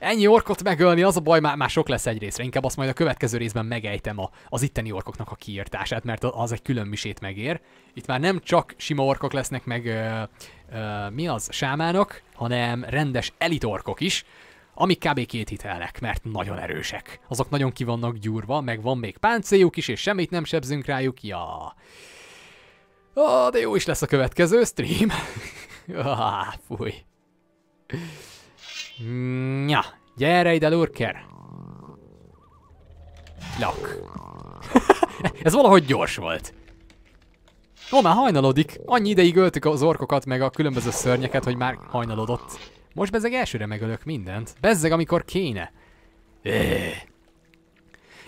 Ennyi orkot megölni, az a baj, már, már sok lesz egy részre. Inkább azt majd a következő részben megejtem a, az itteni orkoknak a kiírtását, mert az egy külön misét megér. Itt már nem csak sima orkok lesznek meg, ö, ö, mi az, sámánok, hanem rendes elitorkok is, amik kb. két hitelnek, mert nagyon erősek. Azok nagyon kivannak gyúrva, meg van még páncéjuk is, és semmit nem sebzünk rájuk, ja. Ó, de jó is lesz a következő stream. ah, fúj. Ja, gyere ide, lurker! Lak. Ez valahogy gyors volt. Ó, már hajnalodik. Annyi ideig öltük az orkokat meg a különböző szörnyeket, hogy már hajnalodott. Most bezzeg elsőre megölök mindent. Bezzeg, amikor kéne. Éh.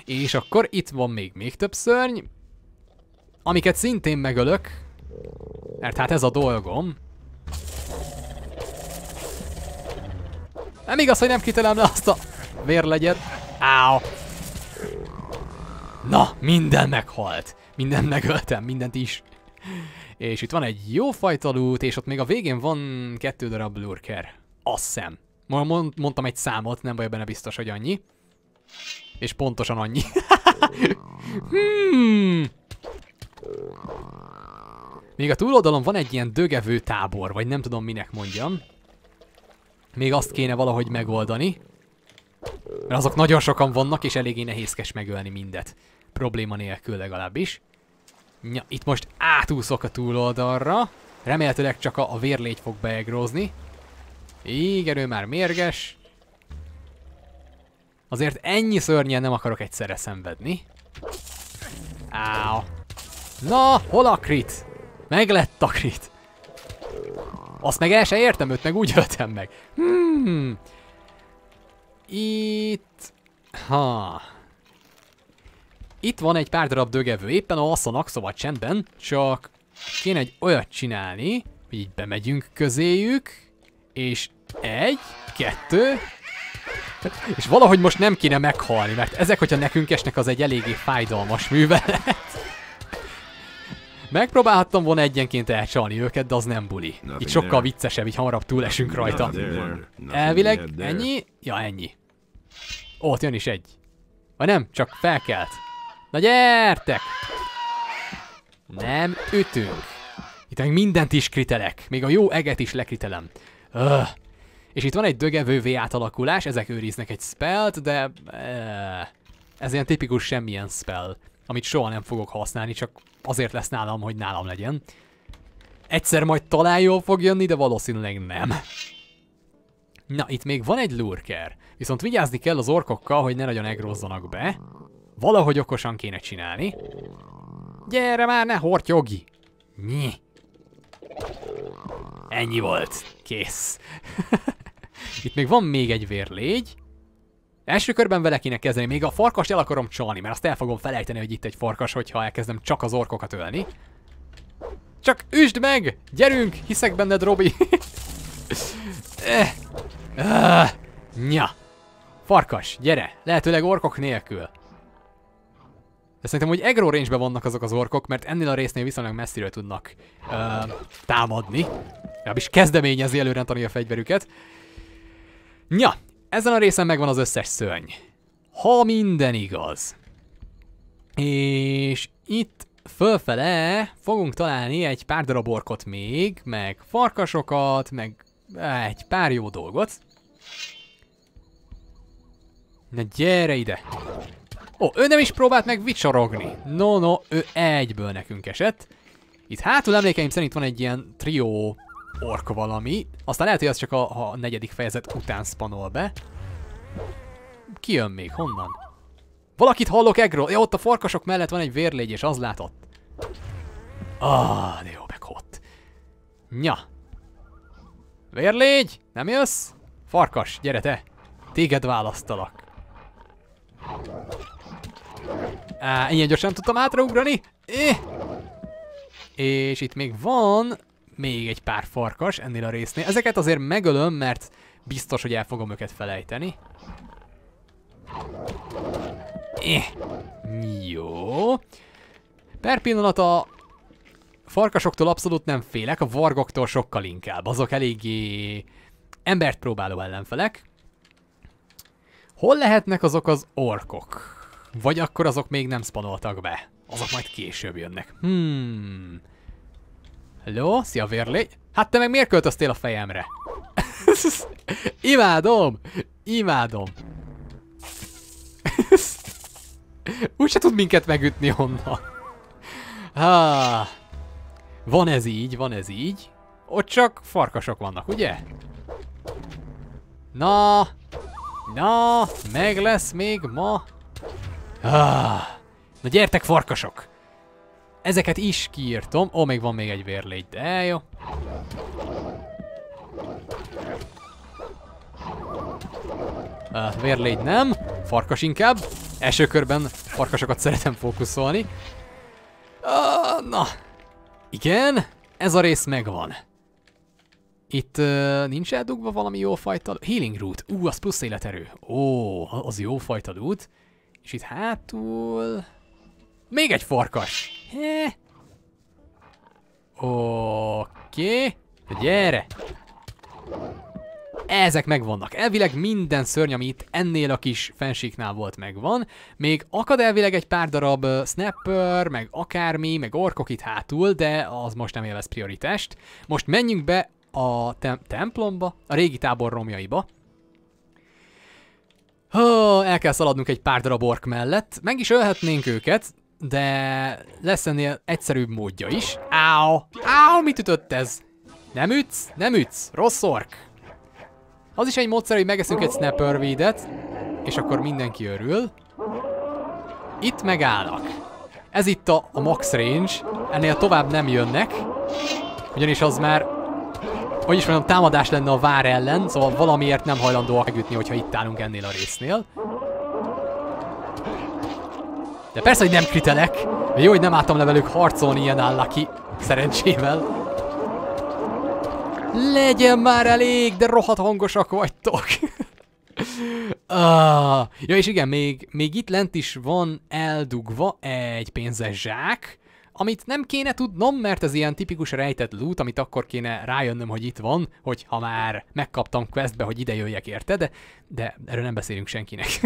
És akkor itt van még még több szörny, amiket szintén megölök, mert hát ez a dolgom. Nem igaz, hogy nem kitelem le azt a vérlegyet. Áó. Na, minden meghalt. Minden megöltem, mindent is. És itt van egy jó fajta loot, és ott még a végén van kettő darab lurker. Azt hiszem. Mond, mondtam egy számot, nem vagyok benne biztos, hogy annyi. És pontosan annyi. hmm. Még a túloldalon van egy ilyen dögevő tábor, vagy nem tudom minek mondjam. Még azt kéne valahogy megoldani. Mert azok nagyon sokan vannak, és eléggé nehézkes megölni mindet. Probléma nélkül legalábbis. Ja, itt most átúszok a túloldalra. Remélhetőleg csak a, a vérlégy fog beegrózni. Igen, ő már mérges. Azért ennyi szörnyen nem akarok egyszerre szenvedni. Áó. Na, hol a krit? Meglett a krit. Azt meg el se értem, őt meg úgy öltem meg. Hmm. Itt... Ha... Itt van egy pár darab dögevő, éppen a alszanak, szóval csendben, csak kéne egy olyat csinálni, hogy így bemegyünk közéjük, és egy, kettő, és valahogy most nem kéne meghalni, mert ezek, hogyha nekünk esnek, az egy eléggé fájdalmas művelet. Megpróbálhattam volna egyenként elcsalni őket, de az nem buli. Itt sokkal viccesebb, így hamarabb túlesünk rajta. Elvileg ennyi? Ja, ennyi. Ott jön is egy. Vagy nem, csak felkelt. Na gyertek! Nem ütünk. Itt meg mindent is kritelek. Még a jó eget is lekritelem. Öh. És itt van egy V átalakulás, ezek őriznek egy spelt, de... Eh, ez ilyen tipikus semmilyen spell, amit soha nem fogok használni, csak azért lesz nálam, hogy nálam legyen. Egyszer majd talán jól fog jönni, de valószínűleg nem. Na, itt még van egy lurker. Viszont vigyázni kell az orkokkal, hogy ne nagyon egrozzanak be. Valahogy okosan kéne csinálni. Gyere már, ne hortyogi! Nyi! Ennyi volt. Kész. itt még van még egy vérlégy. Első körben vele kéne kezdeni, még a farkas el akarom csalni, mert azt el fogom felejteni, hogy itt egy farkas, hogyha elkezdem csak az orkokat ölni. Csak üsd meg! Gyerünk! Hiszek benned, Robi! Eh, eh, nya! Farkas, gyere! Lehetőleg orkok nélkül. De szerintem, hogy aggro range vannak azok az orkok, mert ennél a résznél viszonylag messziről tudnak uh, támadni. is kezdeményezi előrentani a fegyverüket. Nya, ezen a részen megvan az összes szörny. Ha minden igaz. És itt fölfele fogunk találni egy pár darab orkot még, meg farkasokat, meg eh, egy pár jó dolgot. Na gyere ide! Ó, ő nem is próbált meg vicsorogni. No, no, ő egyből nekünk esett. Itt hátul emlékeim szerint van egy ilyen trió ork valami. Aztán lehet, hogy az csak a, a negyedik fejezet után spanol be. Ki jön még? Honnan? Valakit hallok egről. Ja, ott a farkasok mellett van egy vérlégy, és az látott. Ah, de jó, ott. Nya. Vérlégy, nem jössz? Farkas, gyere te. Téged választalak. Ah, ilyen gyorsan tudtam átraugrani. Éh. És itt még van még egy pár farkas ennél a résznél. Ezeket azért megölöm, mert biztos, hogy el fogom őket felejteni. Éh. jó. Per pillanat a farkasoktól abszolút nem félek, a vargoktól sokkal inkább. Azok eléggé embert próbáló ellenfelek. Hol lehetnek azok az orkok? Vagy akkor azok még nem spanoltak be. Azok majd később jönnek. Hmm. Hello? Szia, vérlény! Hát te meg miért költöztél a fejemre? imádom! Imádom! Úgy se tud minket megütni onnan. Ha, van ez így, van ez így. Ott csak farkasok vannak, ugye? Na, na, meg lesz még ma. Ha, na gyertek farkasok! Ezeket is kiírtom. Ó, még van még egy vérlégy, de jó. Uh, vérlégy nem, farkas inkább. Első körben farkasokat szeretem fókuszolni. Uh, na, igen, ez a rész megvan. Itt uh, nincs eldugva valami jófajta... Healing root. Ú, uh, az plusz életerő. Ó, az jófajta út. És itt hátul... Még egy farkas. Oké. Okay. Gyere. Ezek megvannak. Elvileg minden szörny, ami itt ennél a kis fensíknál volt, megvan. Még akad elvileg egy pár darab snapper, meg akármi, meg orkok itt hátul, de az most nem élvez prioritást. Most menjünk be a te templomba, a régi tábor romjaiba. Ha, el kell szaladnunk egy pár darab ork mellett. Meg is ölhetnénk őket, de lesz ennél egyszerűbb módja is. Áó! Áó, mit ütött ez? Nem ütsz? Nem ütsz? Rossz ork! Az is egy módszer, hogy megeszünk egy snapper védet és akkor mindenki örül. Itt megállnak. Ez itt a, a max range, ennél tovább nem jönnek, ugyanis az már, hogy is mondjam, támadás lenne a vár ellen, szóval valamiért nem hajlandóak megütni, hogyha itt állunk ennél a résznél. De persze, hogy nem kritelek. Jó, hogy nem álltam le velük harcolni ilyen állaki. Szerencsével. Legyen már elég, de rohadt hangosak vagytok. ah, ja, és igen, még, még itt lent is van eldugva egy pénzes zsák, amit nem kéne tudnom, mert ez ilyen tipikus rejtett loot, amit akkor kéne rájönnöm, hogy itt van, hogy ha már megkaptam questbe, hogy ide jöjjek érte, de, de erről nem beszélünk senkinek.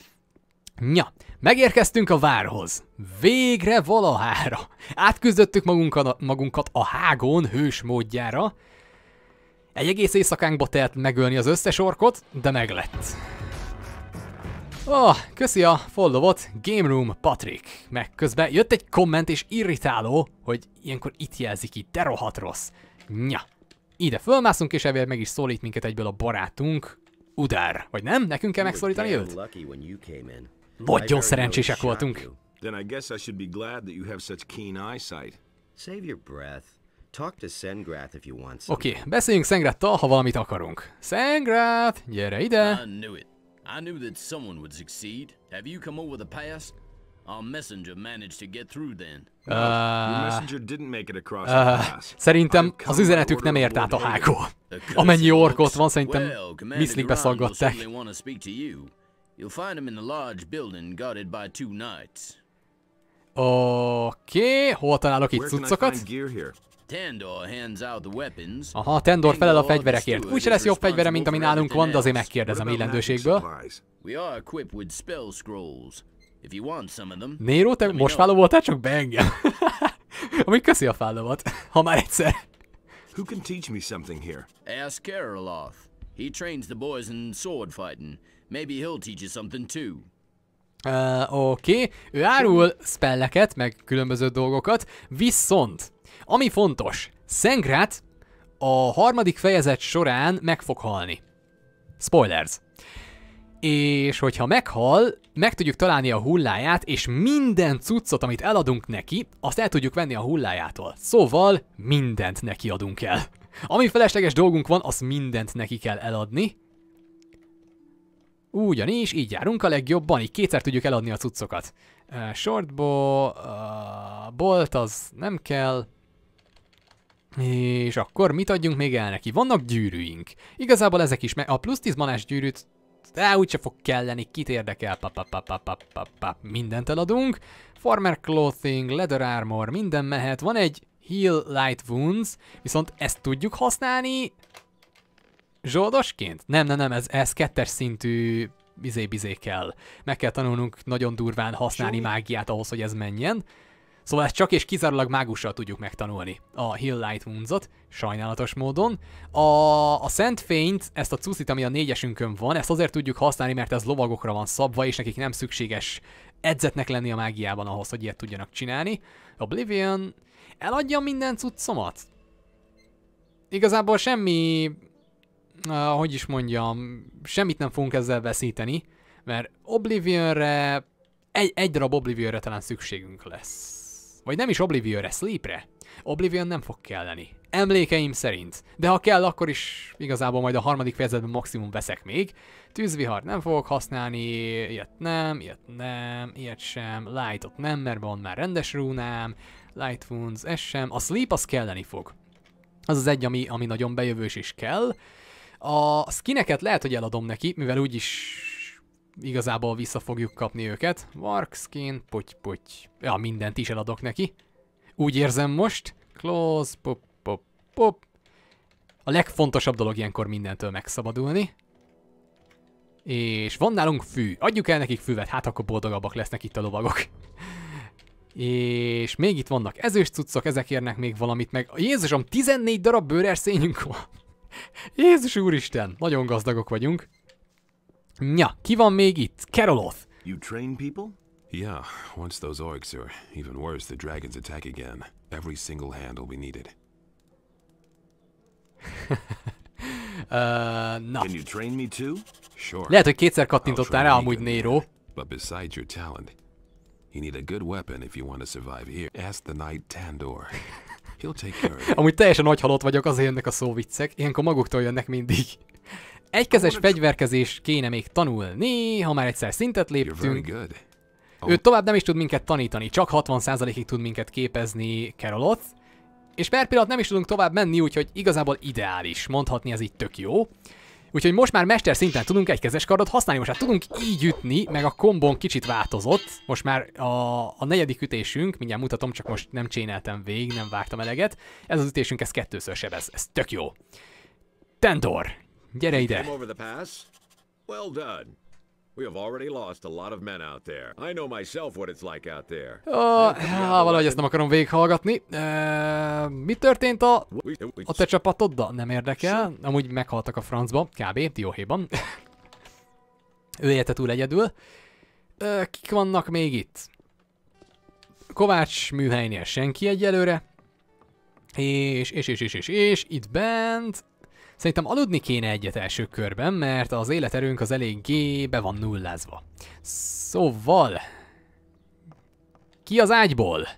ja, Megérkeztünk a várhoz. Végre valahára. Átküzdöttük magunkat, magunkat a hágon hős módjára. Egy egész éjszakánkba telt megölni az összes orkot, de meglett. Oh, köszi a followot, Game Room Patrick. Meg közben jött egy komment és irritáló, hogy ilyenkor itt jelzik ki, de rohadt rossz. Nya. Ide fölmászunk és evél meg is szólít minket egyből a barátunk, Udár. Vagy nem? Nekünk kell megszólítani őt? Nagyon szerencsések voltunk. Then I guess I should be glad that you have such keen eyesight. Save your breath. Talk to Sengrath if you want Oké, okay, beszéljünk Sengrath-tal, ha valamit akarunk. Sengrath, gyere ide! I knew it. I knew that someone would succeed. Have you come over the pass? Our messenger managed to get through then. Uh, uh, szerintem az üzenetük nem ért át a hákó. Amennyi orkot van, szerintem miszlikbe szaggatták. You'll find him in the large building guarded by two knights. Oké, okay. hol találok itt cuccokat? Aha, Tendor felel a fegyverekért. Úgyse lesz jobb fegyvere, mint ami nálunk van, de azért megkérdezem illendőségből. Nero, te most fálló voltál, csak be engem. Amíg köszi a fállómat, ha már egyszer. Who can teach me something here? Ask Karoloth. He trains the boys in sword fighting. Maybe he'll teach you something too. Uh, Oké, okay. ő árul spelleket, meg különböző dolgokat, viszont, ami fontos, Szengrát a harmadik fejezet során meg fog halni. Spoilers. És hogyha meghal, meg tudjuk találni a hulláját, és minden cuccot, amit eladunk neki, azt el tudjuk venni a hullájától. Szóval mindent neki adunk el. Ami felesleges dolgunk van, azt mindent neki kell eladni. Ugyanis így járunk a legjobban, így kétszer tudjuk eladni a cuccokat. Uh, shortból, uh, bolt az nem kell, és akkor mit adjunk még el neki? Vannak gyűrűink. Igazából ezek is, mert a plusz 10 manás gyűrűt de úgyse fog kelleni, kit érdekel, pap, pap, pap, pap, pap, pap. mindent eladunk. Farmer clothing, leather armor, minden mehet. Van egy heal light wounds, viszont ezt tudjuk használni, Zsoldosként? Nem, nem, nem, ez, ez kettes szintű bizé-bizé kell. Meg kell tanulnunk nagyon durván használni mágiát ahhoz, hogy ez menjen. Szóval ezt csak és kizárólag mágussal tudjuk megtanulni. A Hill Light Wounds-ot, sajnálatos módon. A, a Szent Fényt, ezt a cuszit, ami a négyesünkön van, ezt azért tudjuk használni, mert ez lovagokra van szabva, és nekik nem szükséges edzetnek lenni a mágiában ahhoz, hogy ilyet tudjanak csinálni. Oblivion eladja minden cuccomat. Igazából semmi hogy is mondjam, semmit nem fogunk ezzel veszíteni, mert Oblivionre, egy, egy darab Oblivionre talán szükségünk lesz. Vagy nem is Oblivionre, Sleepre. Oblivion nem fog kelleni. Emlékeim szerint. De ha kell, akkor is igazából majd a harmadik fejezetben maximum veszek még. Tűzvihar nem fogok használni, ilyet nem, ilyet nem, ilyet sem. Lightot nem, mert van már rendes rúnám. Light Wounds, ez sem. A Sleep az kelleni fog. Az az egy, ami, ami nagyon bejövős is kell. A skineket lehet, hogy eladom neki, mivel úgyis igazából vissza fogjuk kapni őket. Wark skin, puty, puty. Ja, mindent is eladok neki. Úgy érzem most. Close, pop, pop, pop. A legfontosabb dolog ilyenkor mindentől megszabadulni. És van nálunk fű. Adjuk el nekik füvet, hát akkor boldogabbak lesznek itt a lovagok. És még itt vannak ezős cuccok, ezek érnek még valamit meg. Jézusom, 14 darab bőrerszényünk van. Jézus úristen, nagyon gazdagok vagyunk. Nya, ki van még itt? Keroloth. You train people? Yeah, once those orcs are even worse, the dragons attack again, every single hand will be needed. uh, na. Can you train me too? Sure. Lehet, hogy kétszer kattintottál rá amúgy Nero. But besides your talent, you need a good weapon if you want to survive here. Ask the knight Tandor. Amúgy teljesen halott vagyok, azért jönnek a viccek. Ilyenkor maguktól jönnek mindig. Egykezes fegyverkezés kéne még tanulni, ha már egyszer szintet léptünk. Ő tovább nem is tud minket tanítani, csak 60%-ig tud minket képezni Kerolot. És per pillanat nem is tudunk tovább menni, úgyhogy igazából ideális. Mondhatni ez így tök jó. Úgyhogy most már mester szinten tudunk egykezes kardot használni, most már tudunk így ütni, meg a kombon kicsit változott. Most már a, a negyedik ütésünk, mindjárt mutatom, csak most nem csináltam végig, nem vágtam eleget. Ez az ütésünk, ez kettőször sebez, ez tök jó. Tendor, gyere ide! Well done. We have already lost a lot of men out there. I know myself what it's like out there. Ah, há, valahogy ezt nem akarom végighallgatni. E, mi történt a, a te csapatoddal? Nem érdekel. Amúgy meghaltak a francba, kb. Dióhéjban. ő élte túl egyedül. kik vannak még itt? Kovács műhelynél senki egyelőre. És, és, és, és, és, és, itt bent Szerintem aludni kéne egyet első körben, mert az életerőnk az eléggé be van nullázva. Szóval... Ki az ágyból?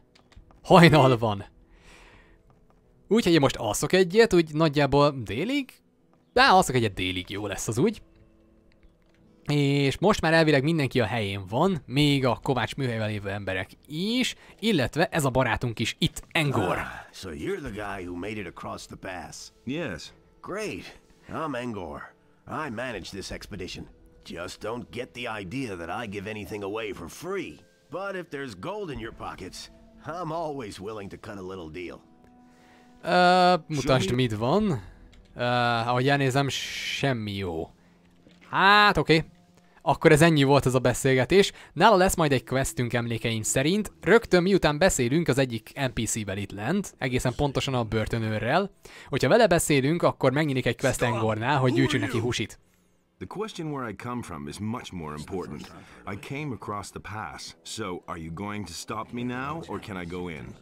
Hajnal van. Úgyhogy én most alszok egyet, úgy nagyjából délig? De alszok egyet délig, jó lesz az úgy. És most már elvileg mindenki a helyén van, még a Kovács műhelyvel lévő emberek is, illetve ez a barátunk is itt, Engor. Ah, so you're the guy who made it across the pass. Yes, Great. I'm Engor. I manage this expedition. Just don't get the idea that I give anything away for free. But if there's gold in your pockets, I'm always willing to cut a little deal. Uh, mutasd, mit van? Uh, a ja nézem, semmi jó. Hát, oké. Okay. Akkor ez ennyi volt ez a beszélgetés. Nála lesz majd egy questünk emlékeim szerint. Rögtön miután beszélünk az egyik NPC-vel itt lent, egészen pontosan a börtönőrrel. Hogyha vele beszélünk, akkor megnyílik egy quest Engornál, hogy gyűjtsünk neki husit. The question where I come from is much more important. I came across the pass, so are you going to stop me now, or can I go in?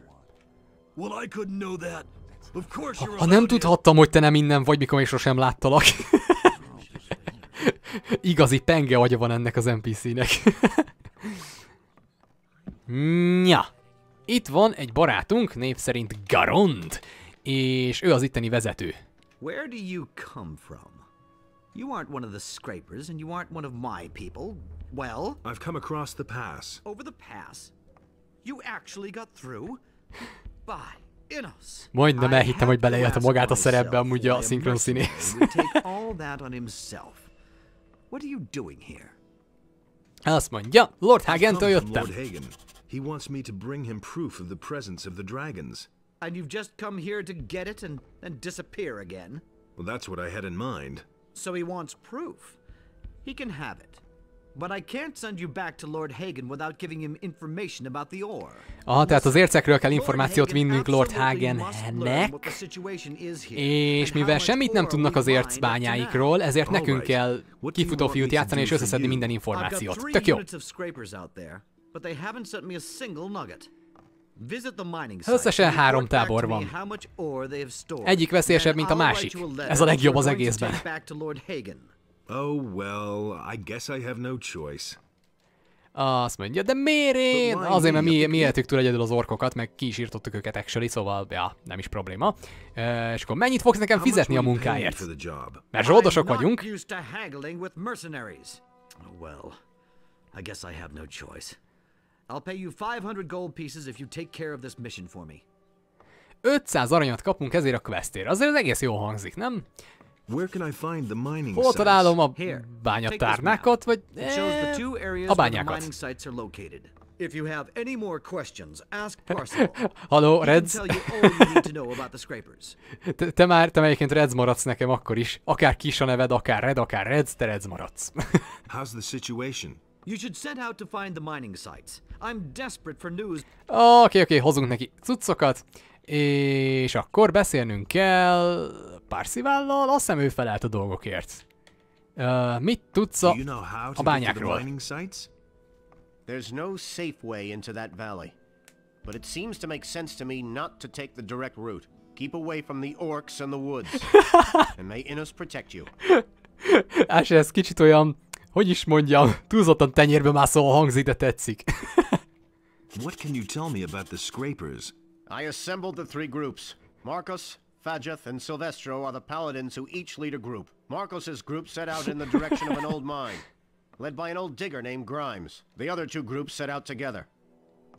Well, I couldn't know that. Of course you're ha, nem tudhattam, hogy te nem innen vagy, mikor még sosem láttalak. Igazi penge agya van ennek az NPC-nek. Nya. Itt van egy barátunk, név szerint Garond, és ő az itteni vezető. Where do you come from? You aren't one of the scrapers and you aren't one of my people. Well, I've come across the pass. Over the pass? You actually got through? By Inos. Majdnem elhittem, hogy belejött a magát a szerepbe amúgy a szinkronszínész. all that on himself. What are you doing here? Azt mondja, Lord Hagentől jöttem. Lord Hagen. He wants me to bring him proof of the presence of the dragons. And you've just come here to get it and then disappear again? Well, that's what I had in mind. So he wants proof. He can have it. But I can't send you back to Lord Hagen without giving him information about the ore. Aha, tehát az ércekről kell információt vinnünk Lord Hagennek, és mivel semmit nem tudnak az érc bányáikról, ezért nekünk kell kifutó fiút játszani és összeszedni minden információt. Tök jó. Összesen három tábor van. Egyik veszélyesebb, mint a másik. Ez a legjobb az egészben. Oh, well, I guess I have no choice. Azt mondja, de miért én? Azért, mert mi, mi éltük túl egyedül az orkokat, meg ki is írtottuk őket actually, szóval, ja, nem is probléma. és akkor mennyit fogsz nekem fizetni a munkáért? Mert zsoldosok vagyunk. Well, I guess I have no choice. I'll pay you 500 gold pieces if you take care of this mission for me. 500 aranyat kapunk ezért a questért. Azért az egész jó hangzik, nem? Where can I find the mining Hol találom a bányatárnákat, vagy eh, a bányákat? If you have any more questions, ask Parcel. Reds? te, te már, te melyiként Reds maradsz nekem akkor is. Akár kis a neved, akár Red, akár Reds, te Reds maradsz. How's the situation? You should set out to find the mining sites. I'm desperate for news. Oké, okay, oké, okay, hozunk neki cuccokat. És akkor beszélnünk kell Parsivallal, azt hiszem ő felelt a dolgokért. Uh, mit tudsz a, a bányákról? There's no safe way into that valley. But it seems to make sense to me not to take the direct route. Keep away from the orcs and the woods. and may Innos protect you. Ás, ez kicsit olyan, hogy is mondjam, túlzottan tenyérbe mászol hangzik, de tetszik. What can you tell me about the scrapers? I assembled the three groups. Marcus, Fajeth and Silvestro are the paladins who each lead a group. Marcos's group set out in the direction of an old mine, led by an old digger named Grimes. The other two groups set out together.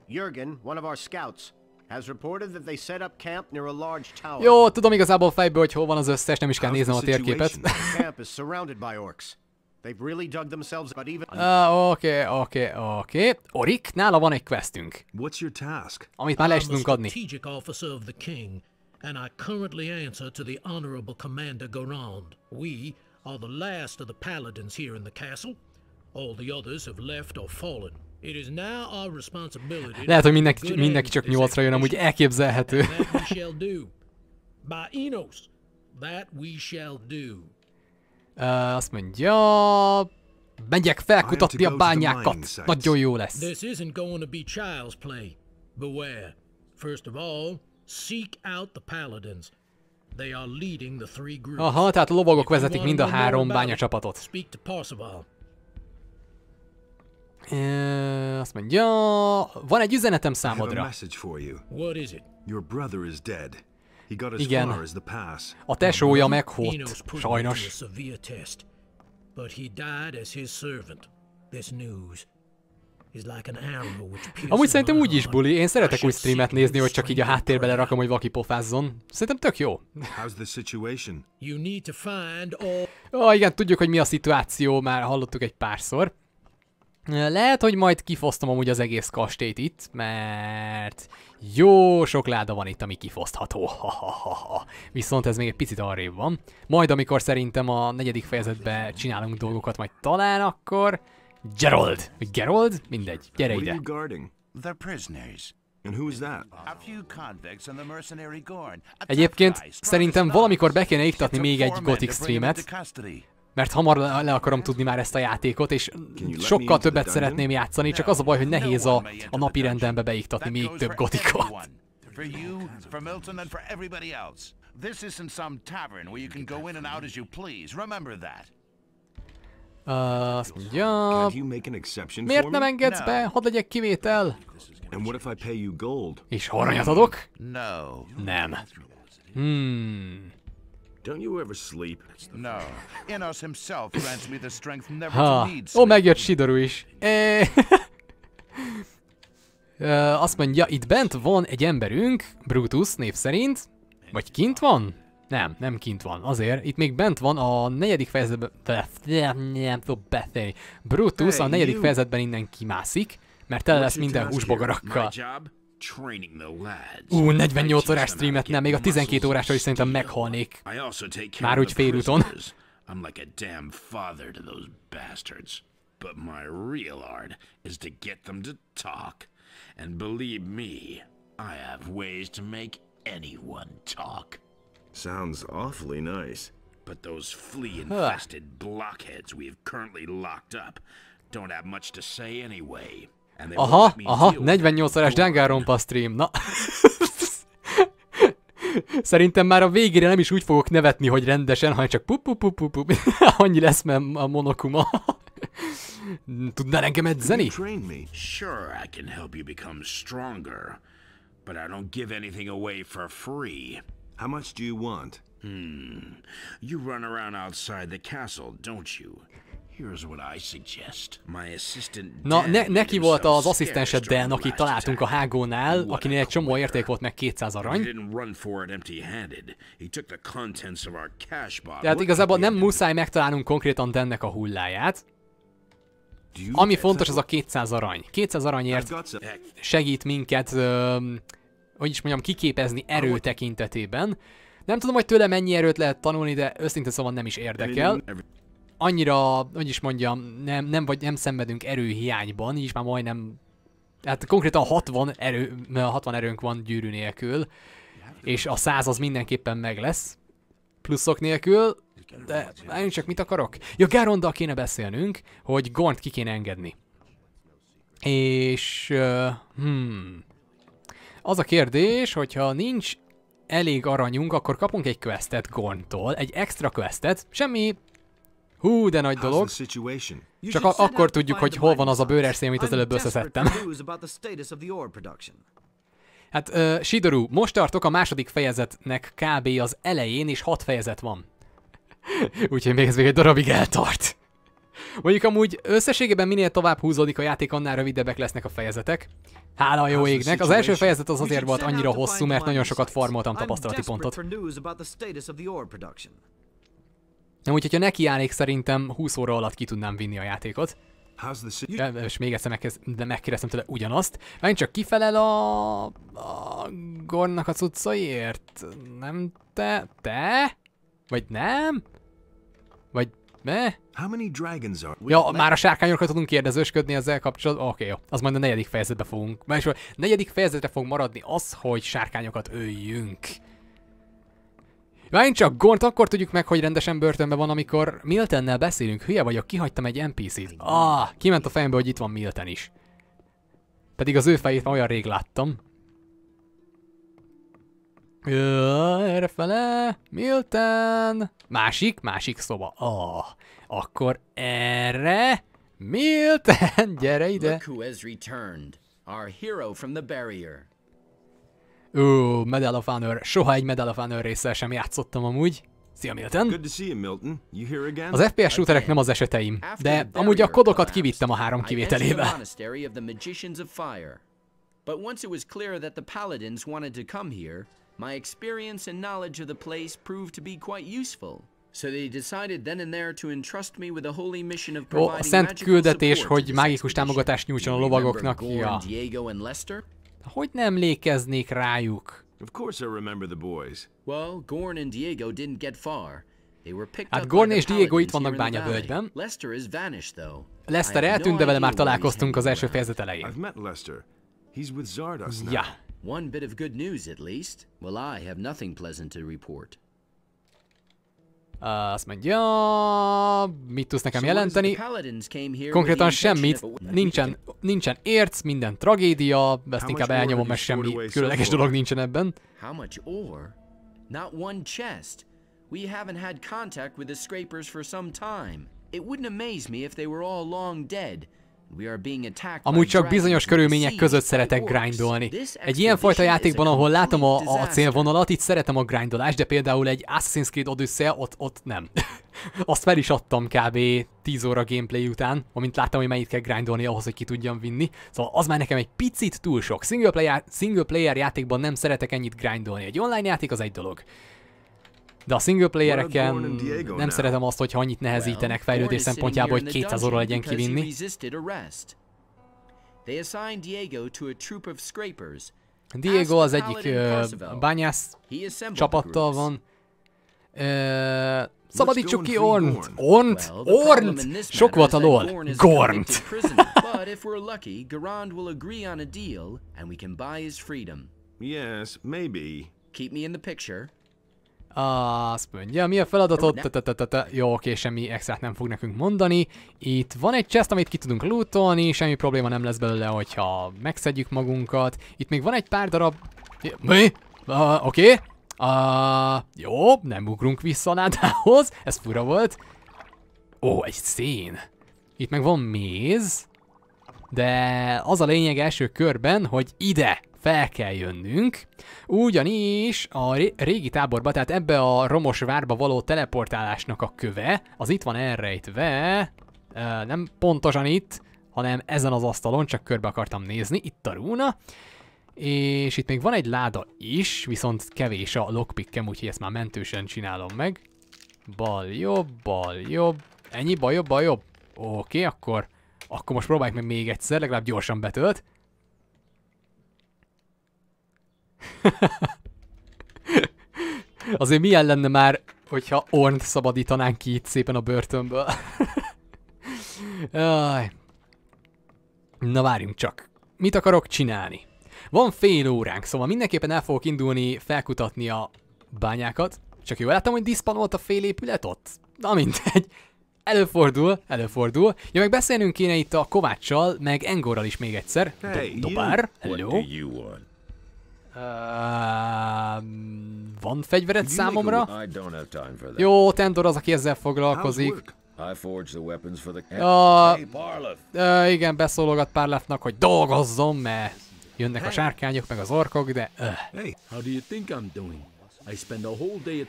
Jurgen, one of our scouts, has reported that they set up camp near a large tower. Jó, tudom igazából fejből, hogy hol van az összes, nem is kell néznem a térképet. camp is surrounded by orcs. They've really dug themselves, but even... Uh, ah, okay, okay, Okay. Orik, nála van egy questünk. What's your task? Amit már le is tudunk adni. and I currently answer to the Honorable Commander Garand. We are the last of the paladins here in the castle. All the others have left or fallen. It is now our responsibility Lehet, hogy mindenki, mindenki csak nyolcra jön, amúgy elképzelhető. By Enos, that we shall do. Uh, azt mondja... Megyek felkutatni a bányákat. Nagyon jó lesz. This isn't going to be child's play. Beware. First of all, Seek out the paladins. They are leading the three groups. Aha, tehát a lovagok vezetik mind a három bánya csapatot. Speak to Parseval. azt mondja, van egy üzenetem számodra. What is it? Your brother is dead. He got as far as the pass. A tesója meghalt. sajnos. But he died as his servant. This news Amúgy szerintem úgy is buli, én szeretek úgy streamet nézni, hogy csak így a háttérbe lerakom, hogy valaki pofázzon. Szerintem tök jó. Ó, oh, igen, tudjuk, hogy mi a szituáció, már hallottuk egy párszor. Lehet, hogy majd kifosztom amúgy az egész kastélyt itt, mert jó sok láda van itt, ami kifosztható. Ha, ha, ha, ha. Viszont ez még egy picit arrébb van. Majd amikor szerintem a negyedik fejezetben csinálunk dolgokat, majd talán akkor Gerald. Gerald? Mindegy, gyere ide. Egyébként szerintem valamikor be kéne iktatni még egy Gothic streamet, mert hamar le, akarom tudni már ezt a játékot, és sokkal többet szeretném játszani, csak az a baj, hogy nehéz a, a napi rendembe beiktatni még több Gothicot. For you, for This isn't some tavern where you can go in and out as you please. Remember that azt mondja... Miért nem engedsz be? Hadd legyek kivétel! És aranyat adok? Nem. Hmm. Don't you ever sleep? No. Inos himself grants me the strength never to need Ó, megjött Sidoru is. Eh. azt mondja, itt bent van egy emberünk, Brutus név szerint. Vagy kint van? Nem, nem kint van. Azért, itt még bent van a negyedik fejezetben... Nem, nem tudok beszélni. Brutus a negyedik fejezetben innen kimászik, mert tele lesz minden húsbogarakkal. Ú, 48 órás streamet nem, még a 12 órásra is szerintem meghalnék. Már úgy félúton. I'm like a damn father to those bastards. But my real art is to get them to talk. And believe me, I have ways to make anyone talk. Sounds awfully nice. But those flea-infested huh. blockheads have currently locked up don't have much to say anyway. And they aha, aha, 48-órás Danganronpa stream. Na. Szerintem már a végére nem is úgy fogok nevetni, hogy rendesen, hanem csak pup pup pup pup, pup. annyi lesz, mert a monokuma. Tudnál engem edzeni? Sure, I can help you become stronger, but I don't give anything away for free. How much do you want? Hmm. You run around outside the castle, don't you? Here's what I suggest. My assistant Na, ne, neki volt az asszisztensed Dan, akit találtunk a hágónál, akinél egy csomó érték volt, meg 200 arany. Tehát igazából nem muszáj megtalálnunk konkrétan Dennek a hulláját. Ami fontos, az a 200 arany. 200 aranyért segít minket... Uh, hogy is mondjam, kiképezni erő tekintetében. Nem tudom, hogy tőle mennyi erőt lehet tanulni, de őszintén szóval nem is érdekel. Annyira, hogy is mondjam, nem, nem, vagy nem szenvedünk erőhiányban, így is már majdnem... Hát konkrétan 60, erő, 60 erőnk van gyűrű nélkül, és a 100 az mindenképpen meg lesz, pluszok nélkül, de én csak mit akarok? Ja, Gárondal kéne beszélnünk, hogy Gont ki kéne engedni. És... Uh, hmm... Az a kérdés, hogyha nincs elég aranyunk, akkor kapunk egy questet Gorntól, egy extra questet, semmi Hú, de nagy dolog. Csak akkor tudjuk, hogy hol van az a bőrerszél, amit az előbb összeszedtem. Hát, uh, Sidoru, most tartok a második fejezetnek kb. az elején, és hat fejezet van. Úgyhogy még ez még egy darabig eltart. Mondjuk amúgy összességében minél tovább húzódik a játék, annál rövidebbek lesznek a fejezetek. Hála a jó égnek, az első fejezet az azért volt annyira hosszú, mert nagyon sokat farmoltam tapasztalati pontot. Nem úgy, hogyha nekiállnék szerintem 20 óra alatt ki tudnám vinni a játékot. Ja, és még egyszer megkez, de megkérdeztem tőle ugyanazt. Már csak kifelel a... a Gornak a cuccaiért? Nem te? Te? Vagy nem? Ne? How many dragons are... Ja, már a sárkányokat tudunk kérdezősködni ezzel kapcsolatban. Oké, okay, jó. Az majd a negyedik fejezetbe fogunk. Más, a negyedik fejezetre fog maradni az, hogy sárkányokat öljünk. Várjunk csak, gond, akkor tudjuk meg, hogy rendesen börtönben van, amikor Miltennel beszélünk. Hülye vagyok, kihagytam egy NPC-t. Ah, kiment a fejembe, hogy itt van Milten is. Pedig az ő fejét már olyan rég láttam. Erre errefele, Milton, másik, másik szoba, Oh, akkor erre, Milton, gyere ide. Look who has returned, our hero from the barrier. Ó, Medal of Honor, soha egy Medal of Honor résszel sem játszottam amúgy. Szia Milton! Az FPS shooterek nem az eseteim, de amúgy a kodokat kivittem a három kivételével. My experience and knowledge of the place proved to be quite useful. So they decided then and there to entrust me with a holy mission of providing Ó, a szent küldetés, hogy magikus támogatást nyújtson a lovagoknak, ja. Diego and Lester? Hogy nem lékeznék rájuk? Of course I remember the boys. Well, Gorn and Diego didn't get far. They At hát Gorn és Diego itt vannak bányavölgyben. Lester is vanished, though. Lester eltűnt, de vele már találkoztunk az első fejezet elején. I've met Lester. He's with now. Ja. One bit of good news, at least. Well, I have nothing pleasant to report. Ah, azt mondja, mit tudsz nekem jelenteni? Konkrétan semmit, nincsen, nincsen érc, minden tragédia, ezt inkább elnyomom, mert semmi különleges dolog nincsen ebben. Not one chest. We haven't had contact with the scrapers for some time. It wouldn't amaze me if they were all long dead, Amúgy csak bizonyos körülmények között szeretek grindolni. Egy ilyen fajta játékban, ahol látom a, a célvonalat, itt szeretem a grindolást, de például egy Assassin's Creed Odyssey, ott, ott nem. Azt fel is adtam kb. 10 óra gameplay után, amint láttam, hogy mennyit kell grindolni ahhoz, hogy ki tudjam vinni. Szóval az már nekem egy picit túl sok. Single player, single player játékban nem szeretek ennyit grindolni. Egy online játék az egy dolog. De a single playereken nem szeretem azt, hogyha annyit nehezítenek fejlődés szempontjából, hogy 200 óra legyen kivinni. Diego az egyik uh, bányász csapattal van. Uh, szabadítsuk ki Ornt! Ornt! Ornt! Sok volt a lol. Gornt! Yes, maybe. Keep me in the picture. Azt mondja, mi a feladatot? Jó, oké, semmi extrát nem fog nekünk mondani. Itt van egy chest, amit ki tudunk lootolni, semmi probléma nem lesz belőle, hogyha megszedjük magunkat. Itt még van egy pár darab... Mi? Uh, oké. Uh, jó, nem ugrunk vissza a nádához, ez fura volt. Ó, egy szén. Itt meg van méz. De az a lényeg első körben, hogy ide fel kell jönnünk, ugyanis a régi táborba, tehát ebbe a romos várba való teleportálásnak a köve, az itt van elrejtve, nem pontosan itt, hanem ezen az asztalon, csak körbe akartam nézni, itt a rúna, és itt még van egy láda is, viszont kevés a lockpickem, úgyhogy ezt már mentősen csinálom meg. Bal, jobb, bal, jobb. Ennyi, bal, jobb, bal, jobb. Oké, okay, akkor, akkor most próbáljuk meg még egyszer, legalább gyorsan betölt. Azért milyen lenne már, hogyha Ornt szabadítanánk ki itt szépen a börtönből. Jaj. Na várjunk csak. Mit akarok csinálni? Van fél óránk, szóval mindenképpen el fogok indulni felkutatni a bányákat. Csak jól láttam, hogy diszpanolt a fél épület ott? Na mindegy. Előfordul, előfordul. Ja, meg beszélnünk kéne itt a Kovácssal, meg Engorral is még egyszer. hey, Dobár, hello. Uh, van fegyvered számomra? Jó, Tendor az, aki ezzel foglalkozik. Uh, uh, igen, beszólogat Párlefnak, hogy dolgozzon, mert jönnek a sárkányok, meg az orkok, de... Uh.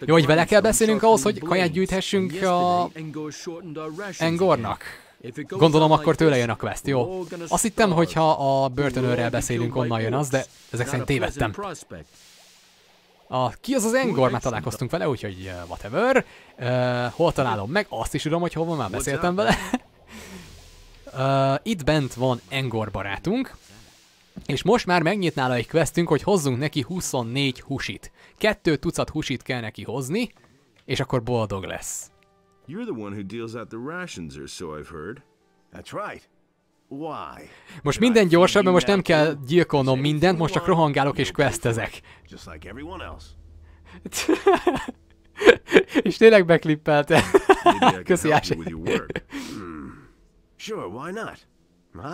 Jó, hogy vele kell beszélnünk ahhoz, hogy kaját gyűjthessünk a... Engornak. Gondolom akkor tőle jön a quest, jó? Azt hittem, hogyha a börtönőrrel beszélünk, onnan jön az, de ezek szerint tévedtem. A, ki az az Engor? Már találkoztunk vele, úgyhogy uh, whatever. Uh, hol találom meg? Azt is tudom, hogy hol van, már beszéltem vele. uh, itt bent van Engor barátunk. És most már megnyit nála egy questünk, hogy hozzunk neki 24 husit. Kettő tucat husit kell neki hozni, és akkor boldog lesz. You're the one who deals out the rations, or so I've heard. That's right. Why? Most minden gyorsabb, mert most nem kell gyilkolnom mindent, most csak rohangálok és questezek. Just like everyone else. és tényleg beklippelte. Köszi Ási. Hmm. Sure, why not?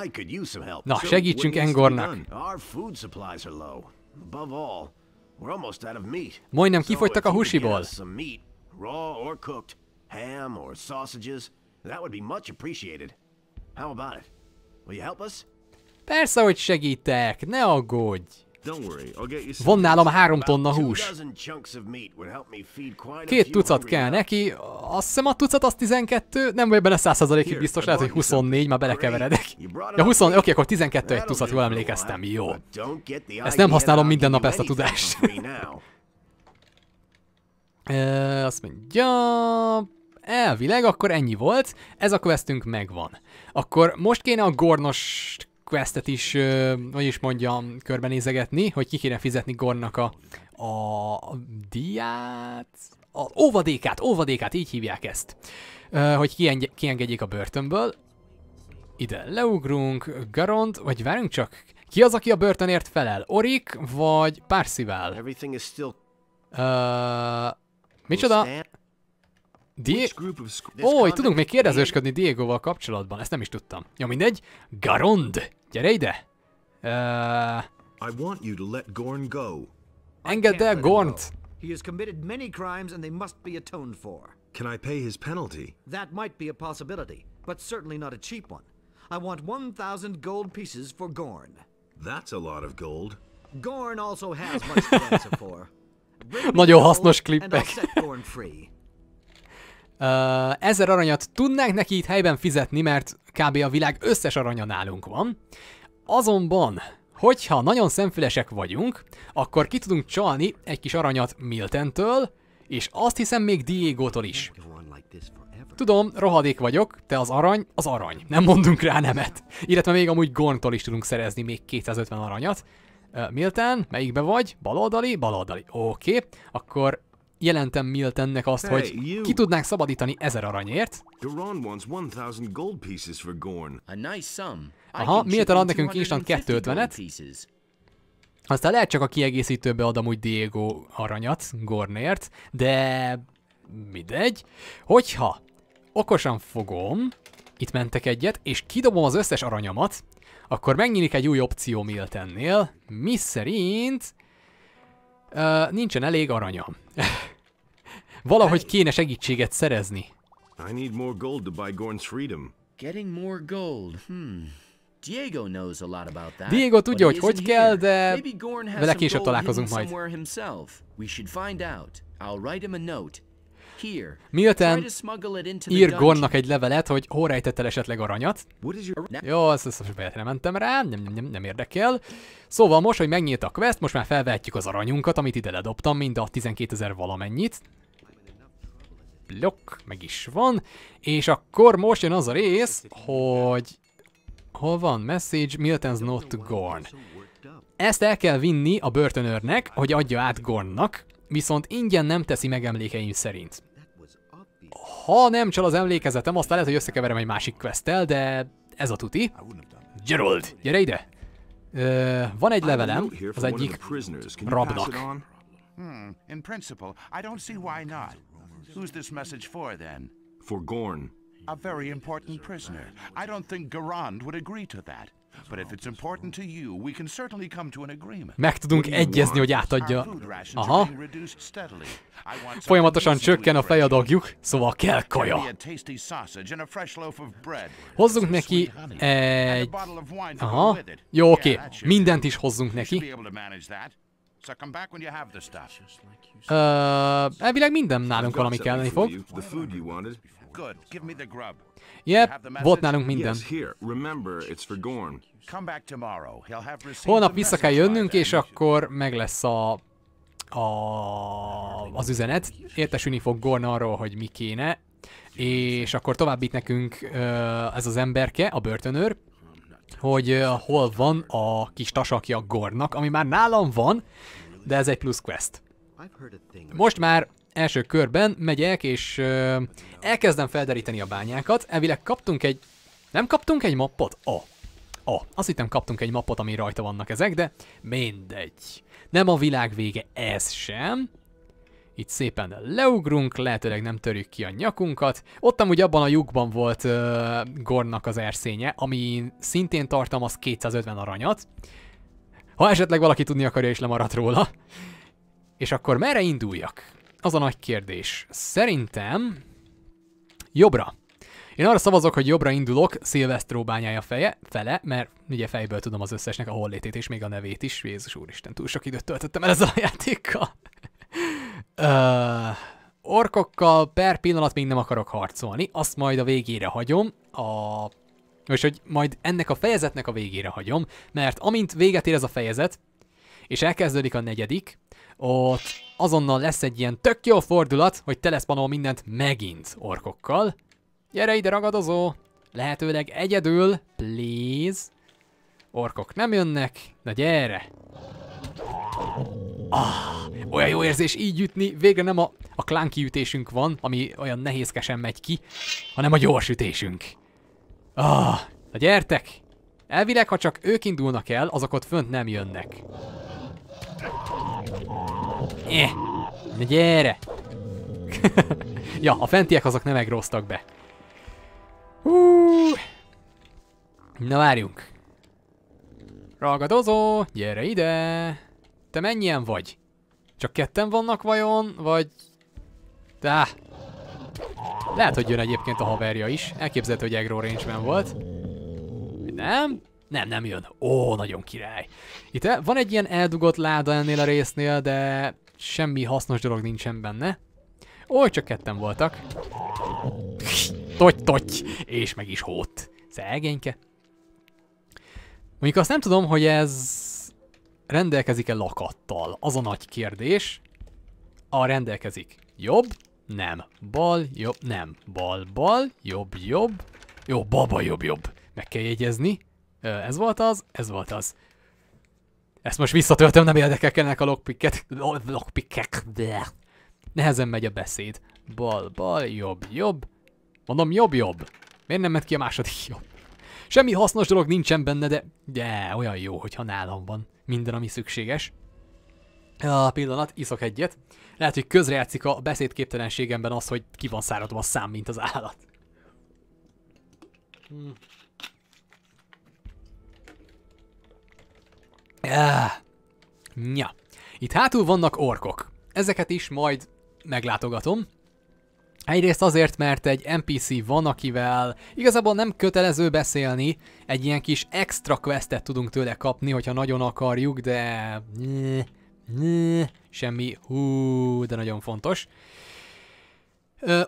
I could use some help. Na, segítsünk Engornak. Our food supplies are low. Above all, we're almost out of meat. Majdnem kifogytak a húsiból. Some meat, raw or cooked ham or sausages, that would be much appreciated. How about it? Will you help us? Persze, hogy segítek, ne aggódj! Van nálam három tonna hús. Két tucat kell neki, azt hiszem a tucat az 12, nem vagy benne 100%-ig biztos, lehet, hogy 24, már belekeveredek. Ja 20, oké, okay, akkor 12 egy tucat, jól emlékeztem, jó. Ezt nem használom minden nap ezt a tudást. majd azt mondja, elvileg akkor ennyi volt, ez a questünk megvan. Akkor most kéne a Gornos questet is, hogy is mondjam, körbenézegetni, hogy ki kéne fizetni gornnak a, a diát, a óvadékát, óvadékát, így hívják ezt, hogy kiengedjék a börtönből. Ide leugrunk, Garond, vagy várunk csak, ki az, aki a börtönért felel? Orik, vagy Parsival? Uh, Micsoda? Die... Ó, oh, tudunk még kérdezősködni Diegoval kapcsolatban, ezt nem is tudtam. Ja, mindegy. Garond! Gyere ide! Uh... Gorn Engedd el Gornt! He has committed many crimes and they must be atoned for. Can I pay his penalty? That might be a possibility, but certainly not a cheap one. I want 1,000 gold pieces for Gorn. That's a lot of gold. Gorn also has much to answer for. Nagyon hasznos klippek. Uh, ezer aranyat tudnánk neki itt helyben fizetni, mert kb. a világ összes aranya nálunk van. Azonban, hogyha nagyon szemfülesek vagyunk, akkor ki tudunk csalni egy kis aranyat Miltentől, és azt hiszem még Diego-tól is. Tudom, rohadék vagyok, de az arany, az arany. Nem mondunk rá nemet. Illetve még amúgy Gorntól is tudunk szerezni még 250 aranyat, Milten, melyikbe vagy? Baloldali? Baloldali. Oké, okay. akkor jelentem Miltennek azt, hey, hogy you. ki tudnánk szabadítani ezer aranyért. Aha, Milten ad nekünk instant 250-et. Aztán lehet csak a kiegészítőbe ad amúgy Diego aranyat, Gornért, de mindegy. Hogyha okosan fogom, itt mentek egyet, és kidobom az összes aranyamat, akkor megnyílik egy új opció Miltennél, mi szerint uh, nincsen elég aranyam. Valahogy kéne segítséget szerezni. I need more gold to buy Gorn's freedom. Getting more gold. Hmm. Diego knows a lot about that. Diego tudja, hogy hogy kell, de vele később találkozunk majd. We should find out. I'll write him a note. Miután ír Gornnak egy levelet, hogy hol el esetleg aranyat. Jó, azt, azt most nem mentem rá, nem, nem, nem, nem érdekel. Szóval most, hogy megnyílt a quest, most már felvehetjük az aranyunkat, amit ide ledobtam, mind a 12 ezer valamennyit. Blokk, meg is van. És akkor most jön az a rész, hogy... Hol van? Message, Milton's not Gorn. Ezt el kell vinni a börtönőrnek, hogy adja át Gornnak, viszont ingyen nem teszi megemlékeim szerint. Ha nem csal az emlékezetem, aztán lehet, hogy összekeverem egy másik questtel, de ez a tuti. Gerald, gyere ide! Ö, van egy levelem az egyik rabnak. Hmm, in principle, I don't see why not. Who's this message for then? For Gorn. A very important prisoner. I don't think Garand would agree to that. Meg tudunk egyezni, hogy átadja. Aha. Folyamatosan csökken a fejadagjuk, szóval kell kaja. Hozzunk neki egy... Aha. Jó, oké. Mindent is hozzunk neki. Uh, elvileg minden nálunk valami kelleni fog. Good. Give me the grub. Yep, volt nálunk minden. Holnap vissza kell jönnünk, és akkor meg lesz a, a, az üzenet. Értesülni fog Gorn arról, hogy mi kéne, és akkor továbbít nekünk ez az emberke, a börtönőr, hogy hol van a kis tasakja Gornak, ami már nálam van, de ez egy plusz quest. Most már első körben megyek, és ö, elkezdem felderíteni a bányákat. Elvileg kaptunk egy... Nem kaptunk egy mappot? A. A. Azt hittem kaptunk egy mappot, ami rajta vannak ezek, de mindegy. Nem a világ vége ez sem. Itt szépen leugrunk, lehetőleg nem törjük ki a nyakunkat. Ott amúgy abban a lyukban volt uh, Gornnak az erszénye, ami szintén tartalmaz 250 aranyat. Ha esetleg valaki tudni akarja, és lemaradt róla. És akkor merre induljak? az a nagy kérdés. Szerintem jobbra. Én arra szavazok, hogy jobbra indulok Szilvesztró bányája feje, fele, mert ugye fejből tudom az összesnek a hollétét és még a nevét is. Jézus úristen, túl sok időt töltöttem el ezzel a játékkal. uh, orkokkal per pillanat még nem akarok harcolni, azt majd a végére hagyom, a... És hogy majd ennek a fejezetnek a végére hagyom, mert amint véget ér ez a fejezet, és elkezdődik a negyedik, ott azonnal lesz egy ilyen tök jó fordulat, hogy teleszpanol mindent megint orkokkal. Gyere ide ragadozó! Lehetőleg egyedül, please! Orkok nem jönnek, de gyere! Ah, olyan jó érzés így ütni, végre nem a, a klánki ütésünk van, ami olyan nehézkesen megy ki, hanem a gyors ütésünk. Ah, na gyertek! Elvileg, ha csak ők indulnak el, azok ott fönt nem jönnek. Eh, ne gyere! ja, a fentiek azok nem egroztak be. Hú! na várjunk. Ragadozó, gyere ide! Te mennyien vagy? Csak ketten vannak vajon, vagy... Tá. Lehet, hogy jön egyébként a haverja is. Elképzelhető, hogy Agro range volt. Nem? Nem, nem jön. Ó, nagyon király. Itt eh, van egy ilyen eldugott láda ennél a résznél, de semmi hasznos dolog nincsen benne. Ó, csak ketten voltak. Toty, toty, és meg is hót. Szegényke. Mondjuk azt nem tudom, hogy ez rendelkezik-e lakattal. Az a nagy kérdés. A rendelkezik. Jobb, nem. Bal, jobb, nem. Bal, bal, jobb, jobb. Jó, baba, jobb, jobb. Meg kell jegyezni. Ez volt az, ez volt az. Ezt most visszatöltöm, nem érdekek ennek a lockpicket. Lockpickek. Nehezen megy a beszéd. Bal, bal, jobb, jobb. Mondom, jobb, jobb. Miért nem ment ki a második jobb? Semmi hasznos dolog nincsen benne, de, de olyan jó, hogyha nálam van minden, ami szükséges. A pillanat, iszok egyet. Lehet, hogy közrejátszik a beszédképtelenségemben az, hogy ki van száradva a szám, mint az állat. Hmm. Ah. Ja. Itt hátul vannak orkok. Ezeket is majd meglátogatom. Egyrészt azért, mert egy NPC van, akivel igazából nem kötelező beszélni, egy ilyen kis extra questet tudunk tőle kapni, hogyha nagyon akarjuk, de... Semmi hú, de nagyon fontos.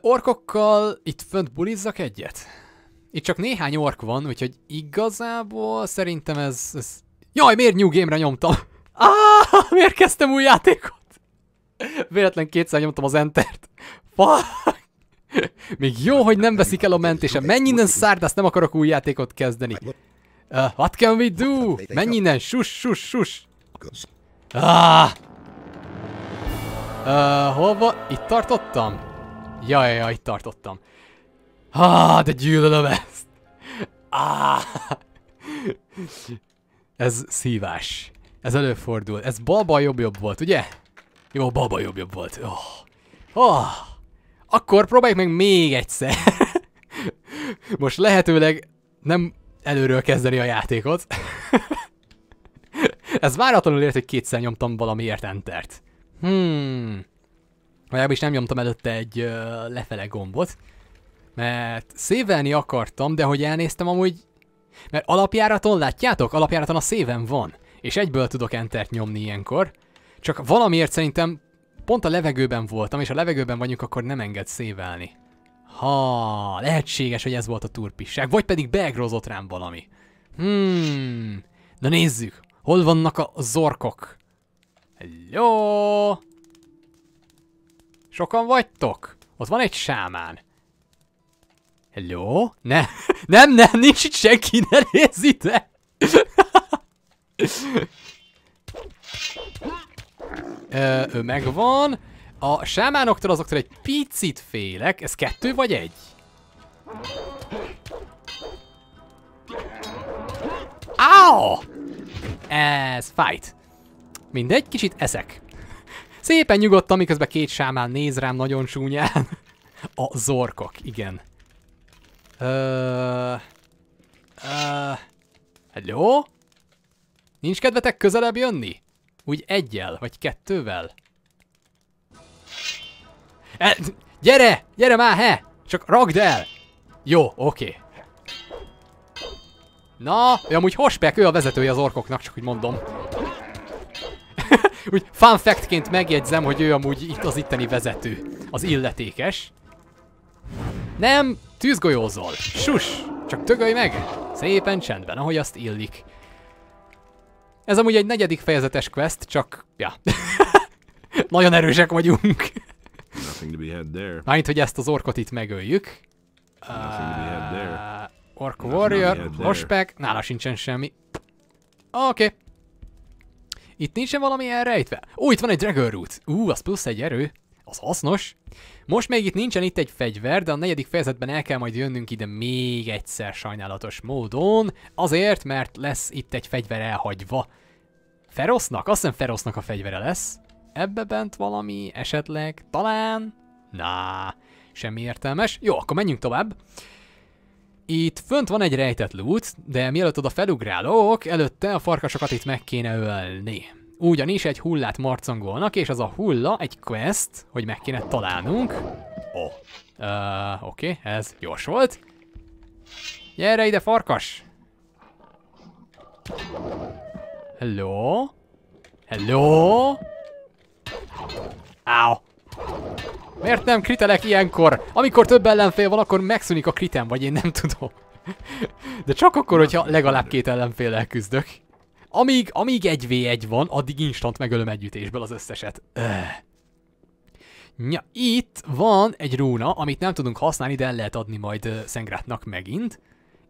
Orkokkal itt fönt bulizzak egyet? Itt csak néhány ork van, úgyhogy igazából szerintem ez, ez Jaj, miért New Game-re nyomtam? Ah, miért kezdtem új játékot? Véletlen kétszer nyomtam az Entert. Fuck. Még jó, hogy nem veszik el a mentése. Menj innen, Stardust, nem akarok új játékot kezdeni. Uh, what can we do? Menj innen, sus, sus, sus. Ah. Uh, hova? Itt tartottam? Jaj, ja, itt tartottam. Ah, de gyűlölöm ezt. Ah. Ez szívás. Ez előfordul. Ez balba jobb-jobb volt, ugye? Jó, balba jobb-jobb volt. Oh. Oh. Akkor próbáljuk meg még egyszer. Most lehetőleg nem előről kezdeni a játékot. Ez váratlanul ért, hogy kétszer nyomtam valamiért entert. Hmm. is nem nyomtam előtte egy uh, lefele gombot. Mert szévelni akartam, de hogy elnéztem, amúgy mert alapjáraton, látjátok? Alapjáraton a széven van. És egyből tudok entert nyomni ilyenkor. Csak valamiért szerintem pont a levegőben voltam, és a levegőben vagyunk, akkor nem enged szévelni. Ha, lehetséges, hogy ez volt a turpisság, vagy pedig beegrozott rám valami. Hmm, na nézzük, hol vannak a zorkok? Hello! Sokan vagytok? Ott van egy sámán. Hello? Ne, nem, nem, nincs itt senki, ne nézz ide! Ö, ő megvan. A sámánoktól azoktól egy picit félek. Ez kettő vagy egy? Áó! Ez fájt. Mindegy, kicsit eszek. Szépen nyugodtam, miközben két sámán néz rám nagyon csúnyán. A zorkok, igen hello? Nincs kedvetek közelebb jönni? Úgy egyel, vagy kettővel? E gyere! Gyere már, he! Csak ragd el! Jó, oké. Na, ő amúgy Hospek, ő a vezetője az orkoknak, csak úgy mondom. úgy fun factként megjegyzem, hogy ő amúgy itt az itteni vezető. Az illetékes. Nem, tűzgolyózol. Sus, csak tögölj meg. Szépen csendben, ahogy azt illik. Ez amúgy egy negyedik fejezetes quest, csak, ja. Nagyon erősek vagyunk. Mármint, hogy ezt az orkot itt megöljük. Uh, Orc Warrior, Hospek, nála sincsen semmi. Oké. Okay. Itt nincsen valami elrejtve? Ó, itt van egy dragon Root. Ú, az plusz egy erő. Az hasznos. Most még itt nincsen itt egy fegyver, de a negyedik fejezetben el kell majd jönnünk ide még egyszer sajnálatos módon, azért, mert lesz itt egy fegyver elhagyva. Ferosznak? Azt hiszem Ferosznak a fegyvere lesz. Ebbe bent valami esetleg? Talán? Na, semmi értelmes. Jó, akkor menjünk tovább. Itt fönt van egy rejtett loot, de mielőtt oda felugrálok, előtte a farkasokat itt meg kéne ölni. Ugyanis egy hullát marcangolnak, és az a hulla egy quest, hogy meg kéne találnunk. Ó. Oh. Uh, Oké, okay, ez gyors volt. Gyere ide, farkas! Hello? Hello? Áó! Miért nem kritelek ilyenkor? Amikor több ellenfél van, akkor megszűnik a kritem, vagy én nem tudom. De csak akkor, hogyha legalább két ellenféllel küzdök amíg, amíg 1v1 van, addig instant megölöm együttésből az összeset. Öh. Ja, itt van egy rúna, amit nem tudunk használni, de el lehet adni majd Szengrátnak megint.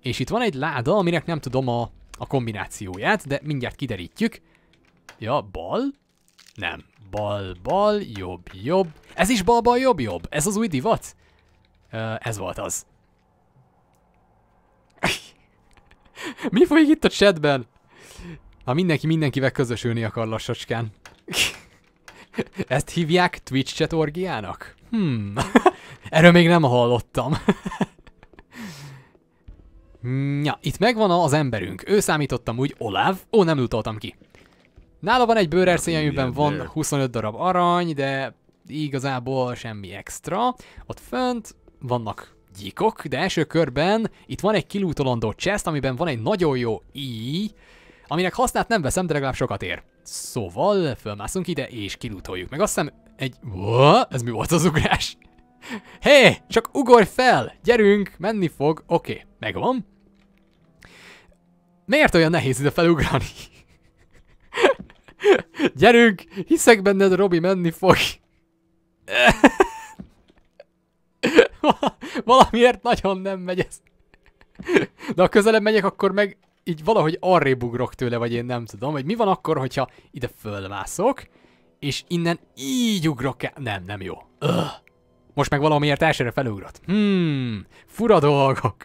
És itt van egy láda, aminek nem tudom a, a kombinációját, de mindjárt kiderítjük. Ja, bal? Nem. Bal, bal, jobb, jobb. Ez is bal, bal, jobb, jobb. Ez az új divat? Uh, ez volt az. Mi folyik itt a chatben? Ha mindenki mindenkivel közösülni akar lassacskán. Ezt hívják Twitch chat orgiának? Hmm, erről még nem hallottam. ja, itt megvan az emberünk. Ő számítottam úgy, olav, Ó, nem lutoltam ki. Nála van egy bőrerszény, amiben van 25 darab arany, de igazából semmi extra. Ott fönt vannak gyíkok, de első körben itt van egy kilútolandó chest, amiben van egy nagyon jó i, Aminek hasznát nem veszem, de legalább sokat ér. Szóval fölmászunk ide és kilutoljuk. Meg azt hiszem egy... Uá, ez mi volt az ugrás? Hé, hey, csak ugorj fel! Gyerünk, menni fog. Oké, okay, megvan. Miért olyan nehéz ide felugrani? Gyerünk, hiszek benned, Robi, menni fog. Valamiért nagyon nem megy ez. De ha közelebb megyek, akkor meg így valahogy arrébb ugrok tőle, vagy én nem tudom, hogy mi van akkor, hogyha ide fölmászok, és innen így ugrok el. Nem, nem jó. Öh. Most meg valamiért elsőre felugrott. Hmm, fura dolgok.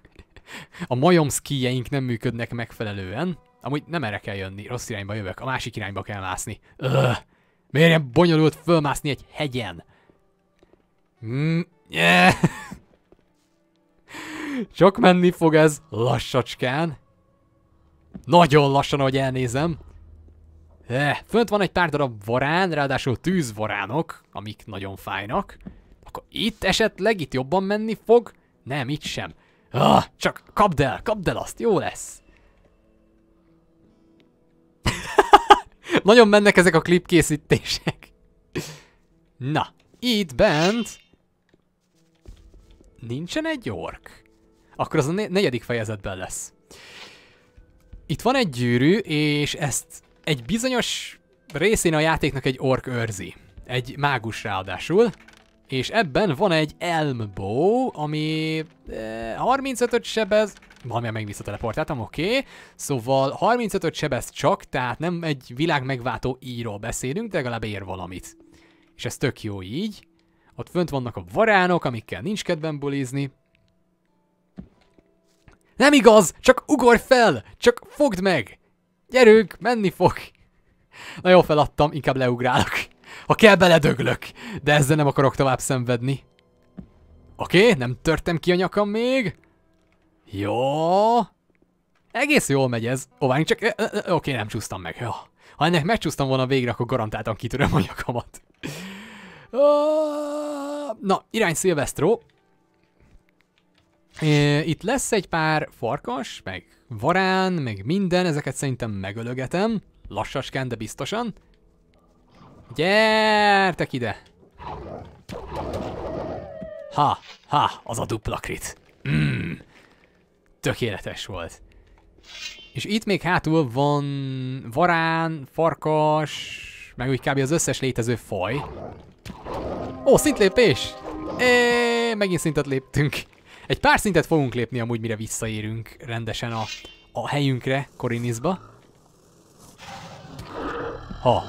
A majom szkíjeink nem működnek megfelelően. Amúgy nem erre kell jönni, rossz irányba jövök, a másik irányba kell mászni. Öh. Miért ilyen bonyolult fölmászni egy hegyen? Hmm, yeah. Csak menni fog ez lassacskán. Nagyon lassan, ahogy elnézem. Eh, fönt van egy pár darab varán, ráadásul tűzvaránok, amik nagyon fájnak. Akkor itt esetleg, itt jobban menni fog? Nem, itt sem. Ah, csak kapd el, kapd el azt, jó lesz. nagyon mennek ezek a klipkészítések. Na, itt bent... Nincsen egy ork? Akkor az a negyedik fejezetben lesz. Itt van egy gyűrű, és ezt egy bizonyos részén a játéknak egy ork őrzi. Egy mágus ráadásul. És ebben van egy elmbó, ami eh, 35-öt sebez, valamilyen meg visszateleportáltam, oké. Okay. Szóval 35-öt sebez csak, tehát nem egy világ megváltó íról beszélünk, de legalább ér valamit. És ez tök jó így. Ott fönt vannak a varánok, amikkel nincs kedvem bulizni. Nem igaz, csak ugorj fel, csak fogd meg. Gyerünk, menni fog. Na jó, feladtam, inkább leugrálok. Ha kell, beledöglök, de ezzel nem akarok tovább szenvedni. Oké, okay, nem törtem ki a nyakam még. Jó. Egész jól megy ez. Óvárjunk csak... Oké, okay, nem csúsztam meg. Jó. Ha ennek megcsúsztam volna végre, akkor garantáltan kitöröm a nyakamat. Na, irány Szilvesztró. Itt lesz egy pár farkas, meg varán, meg minden, ezeket szerintem megölögetem. Lassasken, de biztosan. Gyertek ide! Ha, ha, az a dupla krit. Mm, tökéletes volt. És itt még hátul van varán, farkas, meg úgy kb. az összes létező faj. Ó, szintlépés! Eee, megint szintet léptünk. Egy pár szintet fogunk lépni amúgy, mire visszaérünk rendesen a, a helyünkre, Korinizba. Ha.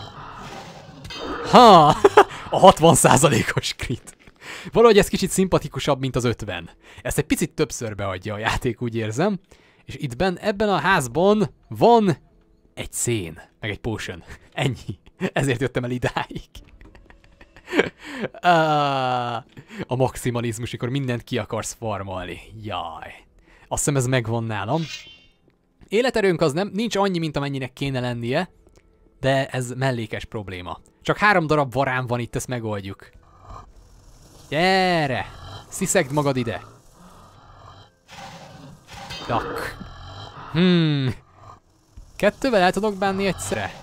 Ha! A 60%-os krit. Valahogy ez kicsit szimpatikusabb, mint az 50. Ezt egy picit többször beadja a játék, úgy érzem. És itt ben, ebben a házban van egy szén, meg egy potion. Ennyi. Ezért jöttem el idáig. a maximalizmus, amikor mindent ki akarsz farmolni. Jaj. Azt hiszem ez megvan nálam. Életerőnk az nem, nincs annyi, mint amennyinek kéne lennie, de ez mellékes probléma. Csak három darab varán van itt, ezt megoldjuk. Gyere! Sziszegd magad ide! Tak. Hmm. Kettővel el tudok bánni egyszerre?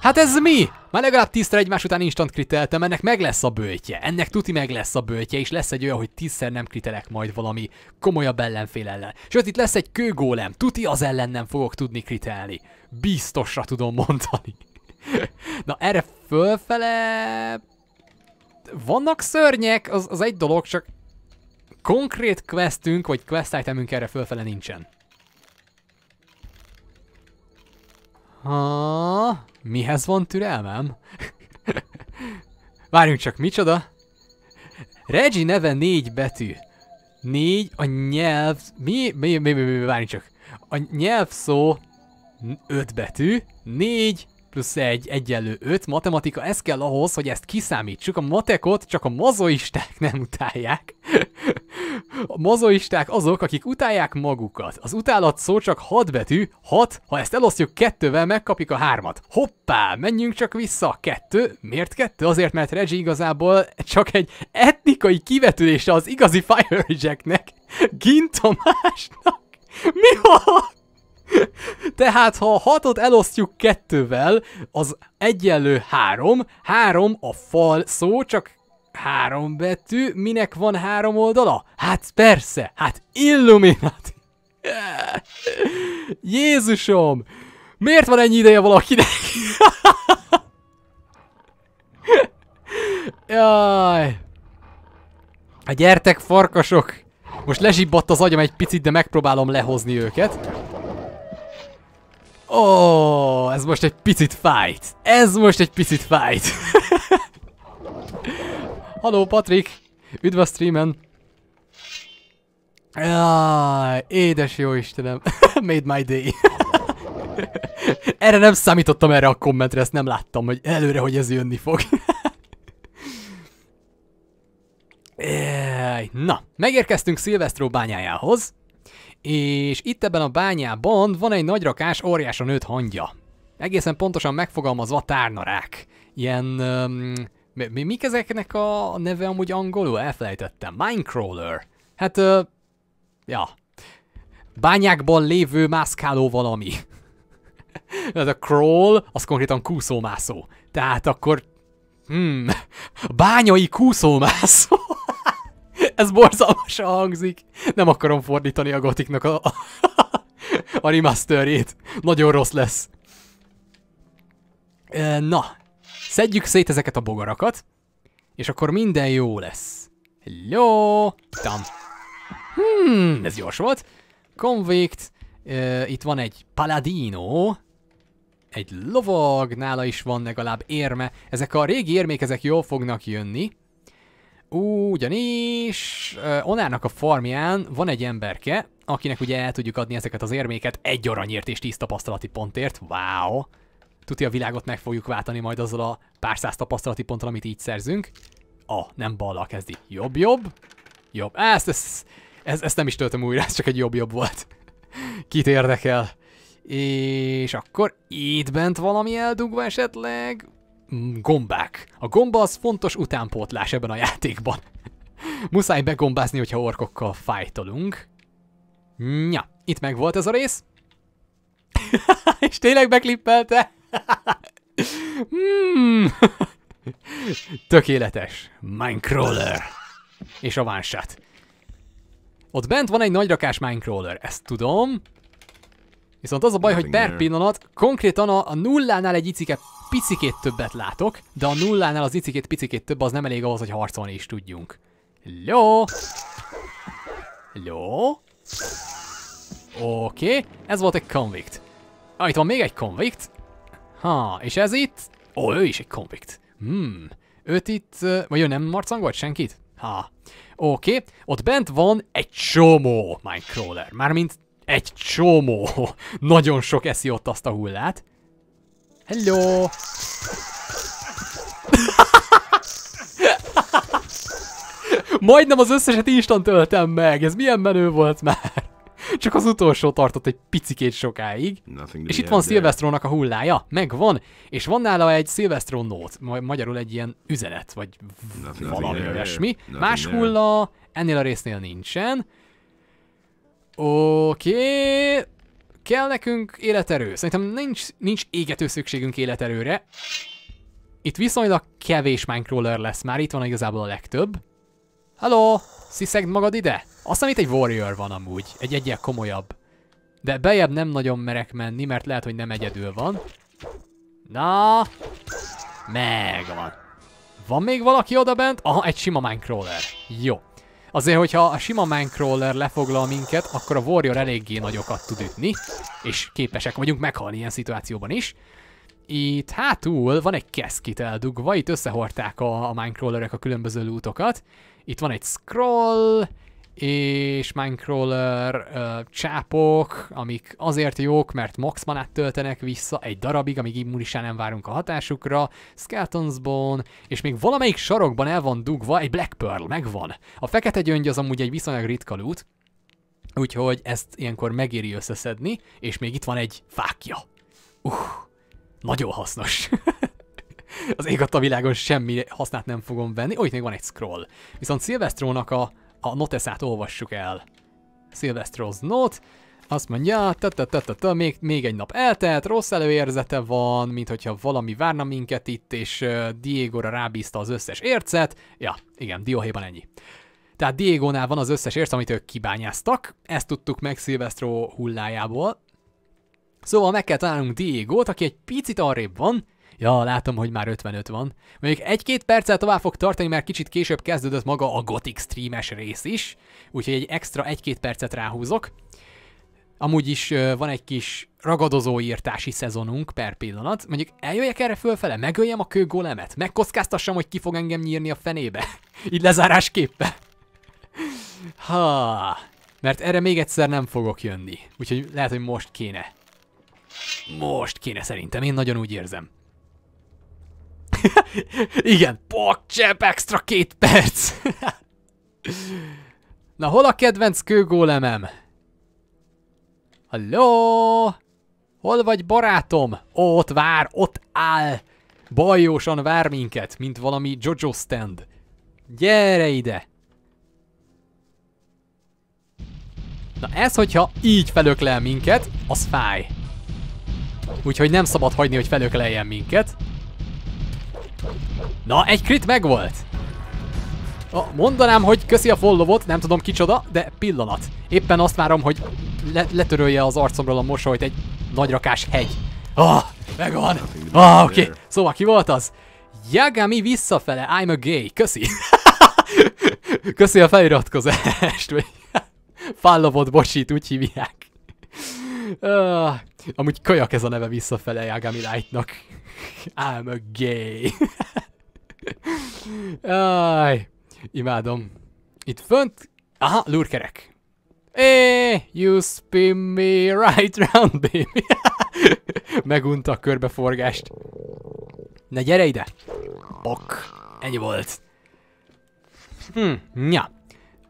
Hát ez mi? Már legalább tízszer egymás után instant kriteltem, ennek meg lesz a bőtje. Ennek tuti meg lesz a bőtje, és lesz egy olyan, hogy tízszer nem kritelek majd valami komolyabb ellenfél ellen. Sőt, itt lesz egy kőgólem, tuti az ellen nem fogok tudni kritelni. Biztosra tudom mondani. Na erre fölfele... Vannak szörnyek, az, az egy dolog, csak konkrét questünk, vagy quest itemünk erre fölfele nincsen. Ha, mihez van türelmem? Várjunk csak, micsoda? Reggie neve négy betű. Négy a nyelv... Mi? Mi? Mi? Mi? mi, mi várjunk csak. A nyelv szó öt betű, négy plusz egy egyenlő öt, matematika, ez kell ahhoz, hogy ezt kiszámítsuk. A matekot csak a mazoisták nem utálják. A mazoisták azok, akik utálják magukat. Az utálat szó csak hat betű, hat, ha ezt elosztjuk kettővel, megkapjuk a hármat. Hoppá, menjünk csak vissza, kettő. Miért kettő? Azért, mert Reggie igazából csak egy etnikai kivetülése az igazi Firejacknek, Gintomásnak. Mi van? Tehát, ha a hatot elosztjuk kettővel, az egyenlő három, három a fal szó, csak Három betű? Minek van három oldala? Hát persze, hát Illuminati! Jézusom! Miért van ennyi ideje valakinek? Jaj! A gyertek farkasok! Most lezsibbadt az agyam egy picit, de megpróbálom lehozni őket. Ó, oh, ez most egy picit fájt. Ez most egy picit fájt. Haló Patrik! Üdv a streamen! Jaj, édes jó Istenem! Made my day! erre nem számítottam erre a kommentre, ezt nem láttam, hogy előre, hogy ez jönni fog. Na, megérkeztünk Szilvesztró bányájához, és itt ebben a bányában van egy nagy rakás óriásan nőtt hangya. Egészen pontosan megfogalmazva tárnarák. Ilyen... Um, mi, mi, mik ezeknek a neve amúgy angolul? Elfelejtettem. Minecrawler. Hát, ö, ja. Bányákban lévő mászkáló valami. Ez a crawl, az konkrétan kúszómászó. Tehát akkor... Hmm, bányai kúszómászó. Ez borzalmasan hangzik. Nem akarom fordítani a gotiknak a, a, a remasterjét. Nagyon rossz lesz. Na, Szedjük szét ezeket a bogarakat, és akkor minden jó lesz. Hello! Tam. Hmm, ez gyors volt. Convict. Uh, itt van egy paladino. Egy lovag, nála is van legalább érme. Ezek a régi érmék, ezek jól fognak jönni. Ugyanis uh, Onárnak a farmján van egy emberke, akinek ugye el tudjuk adni ezeket az érméket egy aranyért és tíz tapasztalati pontért. Wow! Tuti a világot meg fogjuk váltani majd azzal a pár száz tapasztalati ponttal, amit így szerzünk. A, ah, nem balra kezdi. Jobb, jobb. Jobb. Ezt, ezt, ezt, ezt nem is töltöm újra, ez csak egy jobb-jobb volt. Kit érdekel? És akkor itt bent valami eldugva esetleg? Mm, gombák. A gomba az fontos utánpótlás ebben a játékban. Muszáj begombázni, hogyha orkokkal fájtolunk. Ja, itt meg volt ez a rész. És tényleg beklippelte hmm. Tökéletes. Minecrawler. És a vánsát. Ott bent van egy nagyrakás Minecrawler, ezt tudom. Viszont az a baj, hogy per pillanat konkrétan a, a nullánál egy icike picikét többet látok, de a nullánál az icikét picikét több az nem elég ahhoz, hogy harcolni is tudjunk. Ló! Ló! Oké, okay. ez volt egy convict. Ah, itt van még egy convict. Ha, és ez itt? Ó, ő is egy konvikt. Hmm. Őt itt, vagy ő nem marcangolt senkit? Ha. Oké, okay. ott bent van egy csomó Minecrawler. Mármint egy csomó. Nagyon sok eszi ott azt a hullát. Hello! Majdnem az összeset instant öltem meg, ez milyen menő volt már. Csak az utolsó tartott egy picikét sokáig. És itt van Szilvesztrónak a hullája, megvan, és van nála egy Szilvesztró nót, ma magyarul egy ilyen üzenet, vagy nothing valami olyasmi. Más there. hulla ennél a résznél nincsen. Oké, okay. kell nekünk életerő. Szerintem nincs, nincs égető szükségünk életerőre. Itt viszonylag kevés Minecrawler lesz már, itt van igazából a legtöbb. Halló, sziszegd magad ide? Aztán itt egy Warrior van amúgy, egy egyel komolyabb. De bejebb nem nagyon merek menni, mert lehet, hogy nem egyedül van. Na, megvan. Van még valaki oda bent? Aha, egy sima Minecrawler. Jó. Azért, hogyha a sima Minecrawler lefoglal minket, akkor a Warrior eléggé nagyokat tud ütni, és képesek vagyunk meghalni ilyen szituációban is. Itt hátul van egy keszkit eldugva, itt összehorták a, a Minecrawlerek a különböző útokat. Itt van egy scroll, és Minecrawler uh, csápok, amik azért jók, mert max manát töltenek vissza egy darabig, amíg immunisán nem várunk a hatásukra, Skeleton's Bone, és még valamelyik sarokban el van dugva egy Black Pearl, megvan. A fekete gyöngy az amúgy egy viszonylag ritka loot, úgyhogy ezt ilyenkor megéri összeszedni, és még itt van egy fákja. Uh, nagyon hasznos. az ég a világon semmi hasznát nem fogom venni. Ó, itt még van egy scroll. Viszont Szilvesztrónak a a noteszát olvassuk el. Sylvester's not. Azt mondja, ta ta ta ta, ta még, még egy nap eltelt, rossz előérzete van, mint hogyha valami várna minket itt, és uh, Diego-ra rábízta az összes ércet. Ja, igen, dióhéjban ennyi. Tehát Diego-nál van az összes érc, amit ők kibányáztak. Ezt tudtuk meg Szilvesztró hullájából. Szóval meg kell találnunk Diego-t, aki egy picit arrébb van, Ja, látom, hogy már 55 van. Mondjuk egy-két perccel tovább fog tartani, mert kicsit később kezdődött maga a Gothic streames rész is, úgyhogy egy extra egy-két percet ráhúzok. Amúgy is van egy kis ragadozó írtási szezonunk per pillanat. Mondjuk eljöjjek erre fölfele, megöljem a kőgólemet, megkockáztassam, hogy ki fog engem nyírni a fenébe. Így lezárásképpen. Ha, mert erre még egyszer nem fogok jönni. Úgyhogy lehet, hogy most kéne. Most kéne szerintem, én nagyon úgy érzem. Igen, pakcsep, extra két perc. Na, hol a kedvenc kőgólemem? Halló? Hol vagy barátom? Ó, ott vár, ott áll. Bajósan vár minket, mint valami Jojo stand. Gyere ide! Na ez, hogyha így felöklel minket, az fáj. Úgyhogy nem szabad hagyni, hogy felökleljen minket. Na, egy crit megvolt! Mondanám, hogy köszi a followot, nem tudom kicsoda, de pillanat. Éppen azt várom, hogy le letörölje az arcomról a mosolyt egy nagyrakás hegy. Ah, megvan! Ah, oké. Okay. Szóval ki volt az? Yagami visszafele, I'm a gay. Köszi. köszi a feliratkozást. Fallovot, bocsít, úgy hívják. Uh, amúgy kajak ez a neve visszafele Yagami Light-nak. I'm a gay. Aj, imádom. Itt fönt... Aha, lurkerek. Eh, you spin me right round, baby. Megunta a körbeforgást. Na gyere ide. Ok, Ennyi volt. Hm, ja.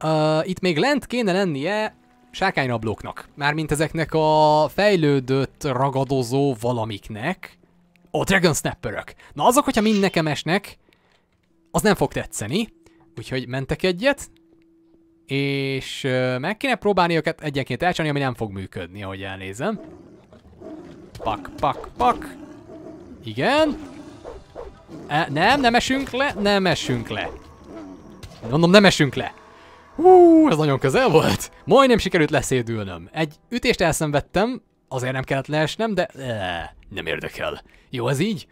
Uh, ah, itt még lent kéne lennie sárkányrablóknak. mármint ezeknek a fejlődött, ragadozó valamiknek, a Dragon Dragon Snapperök. Na azok, hogyha mind nekem esnek, az nem fog tetszeni, úgyhogy mentek egyet, és meg kéne próbálni őket egyenként elcsalni, ami nem fog működni, ahogy elnézem. Pak, pak, pak. Igen. E, nem, nem esünk le, nem esünk le. Mondom, nem esünk le. Hú, ez nagyon közel volt. Majdnem sikerült leszédülnöm. Egy ütést elszenvedtem, azért nem kellett leesnem, de eh, nem érdekel. Jó, ez így?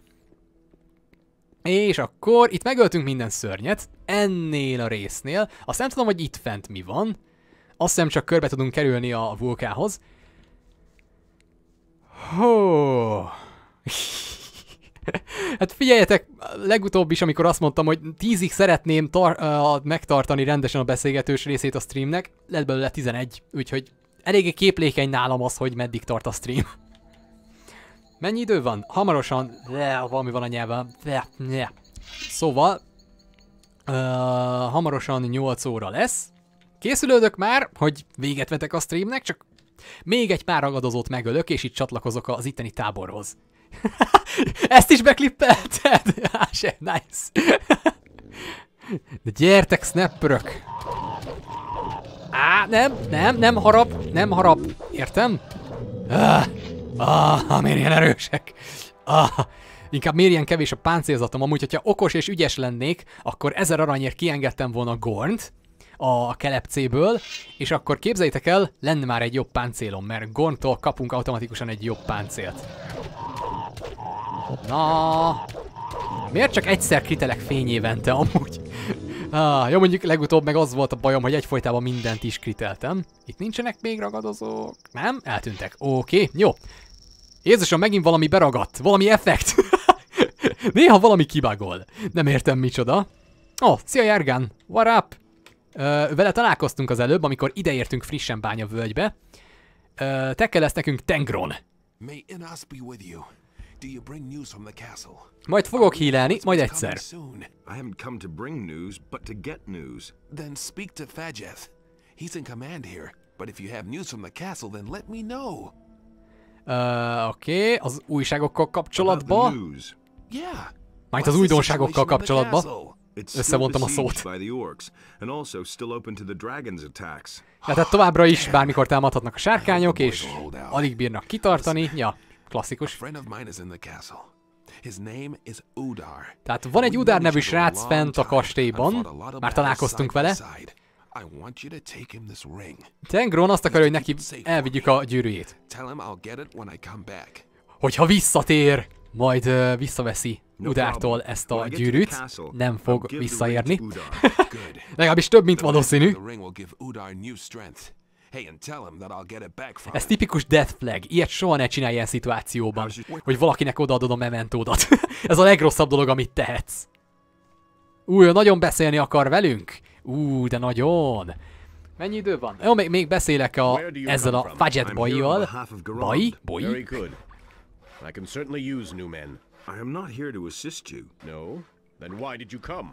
És akkor itt megöltünk minden szörnyet, ennél a résznél. Azt nem tudom, hogy itt fent mi van. Azt hiszem csak körbe tudunk kerülni a vulkához. Hó... hát figyeljetek, legutóbb is, amikor azt mondtam, hogy tízig szeretném tar- uh, megtartani rendesen a beszélgetős részét a streamnek, lett belőle 11, úgyhogy eléggé képlékeny nálam az, hogy meddig tart a stream. Mennyi idő van? Hamarosan... Le, valami van a nyelven. Le, le. Szóval... Uh, hamarosan 8 óra lesz. Készülődök már, hogy véget vetek a streamnek, csak még egy pár ragadozót megölök, és itt csatlakozok az itteni táborhoz. Ezt is beklippelted? ásé, nice. De gyertek, snapperök! Á, nem, nem, nem harap, nem harap. Értem? Ah, ah, miért ilyen erősek? Ah, inkább miért ilyen kevés a páncélzatom? Amúgy, hogyha okos és ügyes lennék, akkor ezer aranyért kiengedtem volna Gornt a kelepcéből, és akkor képzeljétek el, lenne már egy jobb páncélom, mert Gorntól kapunk automatikusan egy jobb páncélt. Na! Miért csak egyszer kritelek fényévente amúgy? Ah, jó, mondjuk legutóbb meg az volt a bajom, hogy egyfolytában mindent is kriteltem. Itt nincsenek még ragadozók. Nem? Eltűntek. Oké, okay, jó. Jézusom, megint valami beragadt. Valami effekt. Néha valami kibagol. Nem értem micsoda. Ó, oh, szia Jergen. What up? Ö, vele találkoztunk az előbb, amikor ideértünk frissen bánya völgybe. Ö, te kell lesz nekünk Tengron. May Inas be with you. Do you bring news from the castle? Majd fogok hílelni, majd egyszer. I haven't come to bring news, but to get news. Then speak to Fajeth. He's in command here. But if you have news from the castle, then let me know. Uh, Oké, okay. az újságokkal kapcsolatban. Yeah. Majd az újdonságokkal kapcsolatban. Összevontam a szót. tehát továbbra is bármikor támadhatnak a sárkányok, és alig bírnak kitartani. Ja. Klasszikus. Tehát van egy Udar nevű srác fent a kastélyban, már találkoztunk vele. Tengron azt akarja, hogy neki elvigyük a gyűrűjét. Hogyha visszatér, majd uh, visszaveszi Udártól ezt a gyűrűt, nem fog visszaérni. Legalábbis több, mint valószínű. Ez tipikus death flag. Ilyet soha ne csinálj ilyen szituációban, hogy valakinek odaadod a mementódat. Ez a legrosszabb dolog, amit tehetsz. Ú, nagyon beszélni akar velünk? Ú, de nagyon. Mennyi idő van? Jó, még, még beszélek a, ezzel a Fajet boy Baj? Boy? Boy? I can certainly use new men. I am not here to assist you. No? Then why did you come?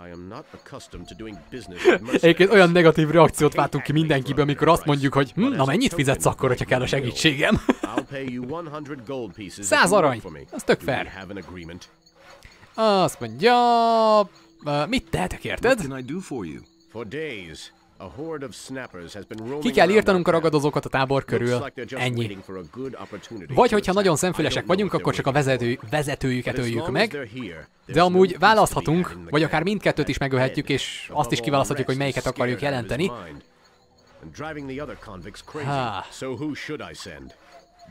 Egyébként olyan negatív reakciót váltunk ki mindenkiből, amikor azt mondjuk, hogy hm, na mennyit fizetsz akkor, hogyha kell a segítségem? 100 arany, az tök fair. Azt mondja... Mit tehetek, érted? For days, ki kell írtanunk a ragadozókat a tábor körül. Ennyi. Vagy hogyha nagyon szemfülesek vagyunk, akkor csak a vezető, vezetőjüket öljük meg. De amúgy választhatunk, vagy akár mindkettőt is megölhetjük, és azt is kiválaszthatjuk, hogy melyiket akarjuk jelenteni.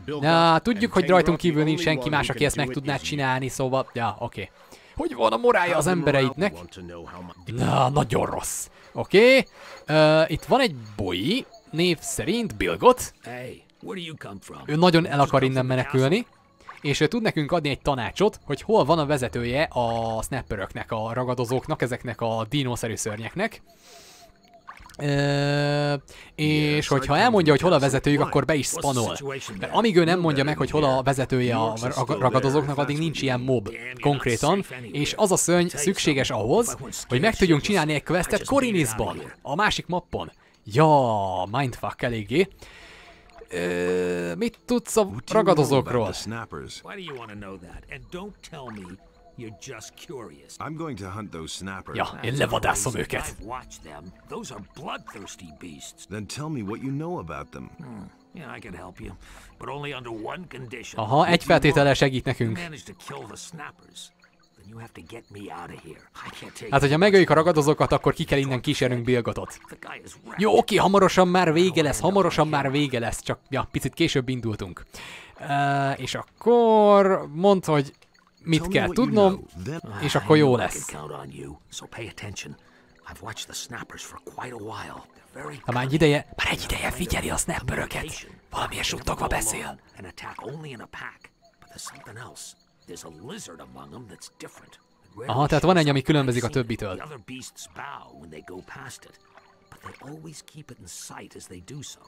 Na, tudjuk, hogy rajtunk kívül nincs senki más, aki ezt meg tudná csinálni, szóval... Ja, oké. Okay. Hogy van a morája az embereidnek? Na, nagyon rossz. Oké. Okay. Uh, itt van egy boi, név szerint Bilgot. Ő nagyon el akar innen menekülni. És ő tud nekünk adni egy tanácsot, hogy hol van a vezetője a snapperöknek, a ragadozóknak, ezeknek a dinószerű szörnyeknek és hogyha elmondja, hogy hol a vezetőjük, akkor be is spanol. De amíg ő nem mondja meg, hogy hol a vezetője a ragadozóknak, addig nincs ilyen mob konkrétan, és az a szöny szükséges ahhoz, hogy meg tudjunk csinálni egy questet Korinizban, a másik mappon. Ja, mindfuck eléggé. mit tudsz a ragadozókról? You're just curious. I'm going to hunt those snappers. Ja, én levadászom őket. I've watched them. Those are bloodthirsty beasts. Then tell me what you know about them. Hmm, yeah, I can help you, but only under one condition. Aha, egy feltétele segít nekünk. Hát, hogyha megöljük a ragadozókat, akkor ki kell innen kísérnünk Bilgotot. Jó, oké, hamarosan már vége lesz, hamarosan már vége lesz, csak ja, picit később indultunk. és akkor mondta, hogy mit kell tudnom, és akkor jó lesz. Ha már egy ideje, már egy ideje figyeli a snapperöket. Valamilyen suttogva beszél. Aha, tehát van egy, ami különbözik a többitől. But they always keep it in sight as they do so.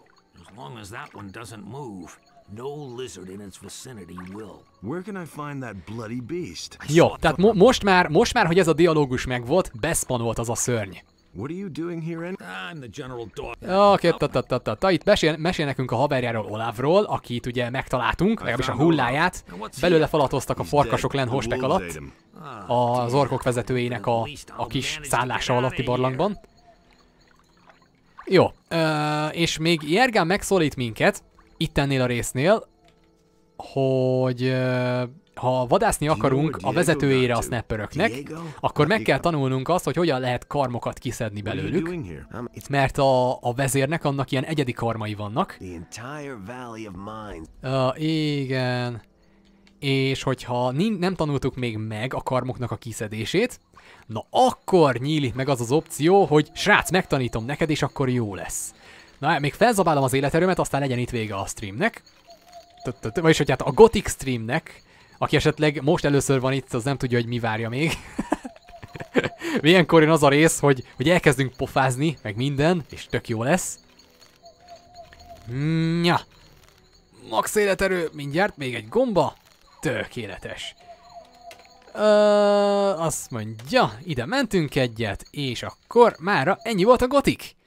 As long as that one doesn't move, No lizard in its vicinity will. Where can I find that bloody beast? Jó, tehát mo most már, most már, hogy ez a dialógus megvolt, beszpanolt az a szörny. What are you doing here in? Ah, I'm the general dog. Oké, ta, ta, ta, ta, ta. Itt mesél, mesél nekünk a haverjáról Olavról, akit ugye megtaláltunk, legalábbis a hulláját. Belőle falatoztak a farkasok len hospek alatt. Az ah, orkok vezetőjének a, a kis szállása alatti barlangban. Jó, és még Jergán megszólít minket, itt ennél a résznél, hogy ha vadászni akarunk a vezetőjére a snapperöknek, akkor meg kell tanulnunk azt, hogy hogyan lehet karmokat kiszedni belőlük, mert a, a vezérnek annak ilyen egyedi karmai vannak. Uh, igen. És hogyha nem tanultuk még meg a karmoknak a kiszedését, na akkor nyílik meg az az opció, hogy srác, megtanítom neked, és akkor jó lesz. Na, hát, még felzabálom az életerőmet, aztán legyen itt vége a streamnek. Vagyis, hogy hát a Gothic streamnek, aki esetleg most először van itt, az nem tudja, hogy mi várja még. Milyenkor jön az a rész, hogy, hogy elkezdünk pofázni, meg minden, és tök jó lesz. Nya. Max életerő, mindjárt még egy gomba. Tökéletes. Ö, azt mondja, ide mentünk egyet, és akkor mára ennyi volt a gotik.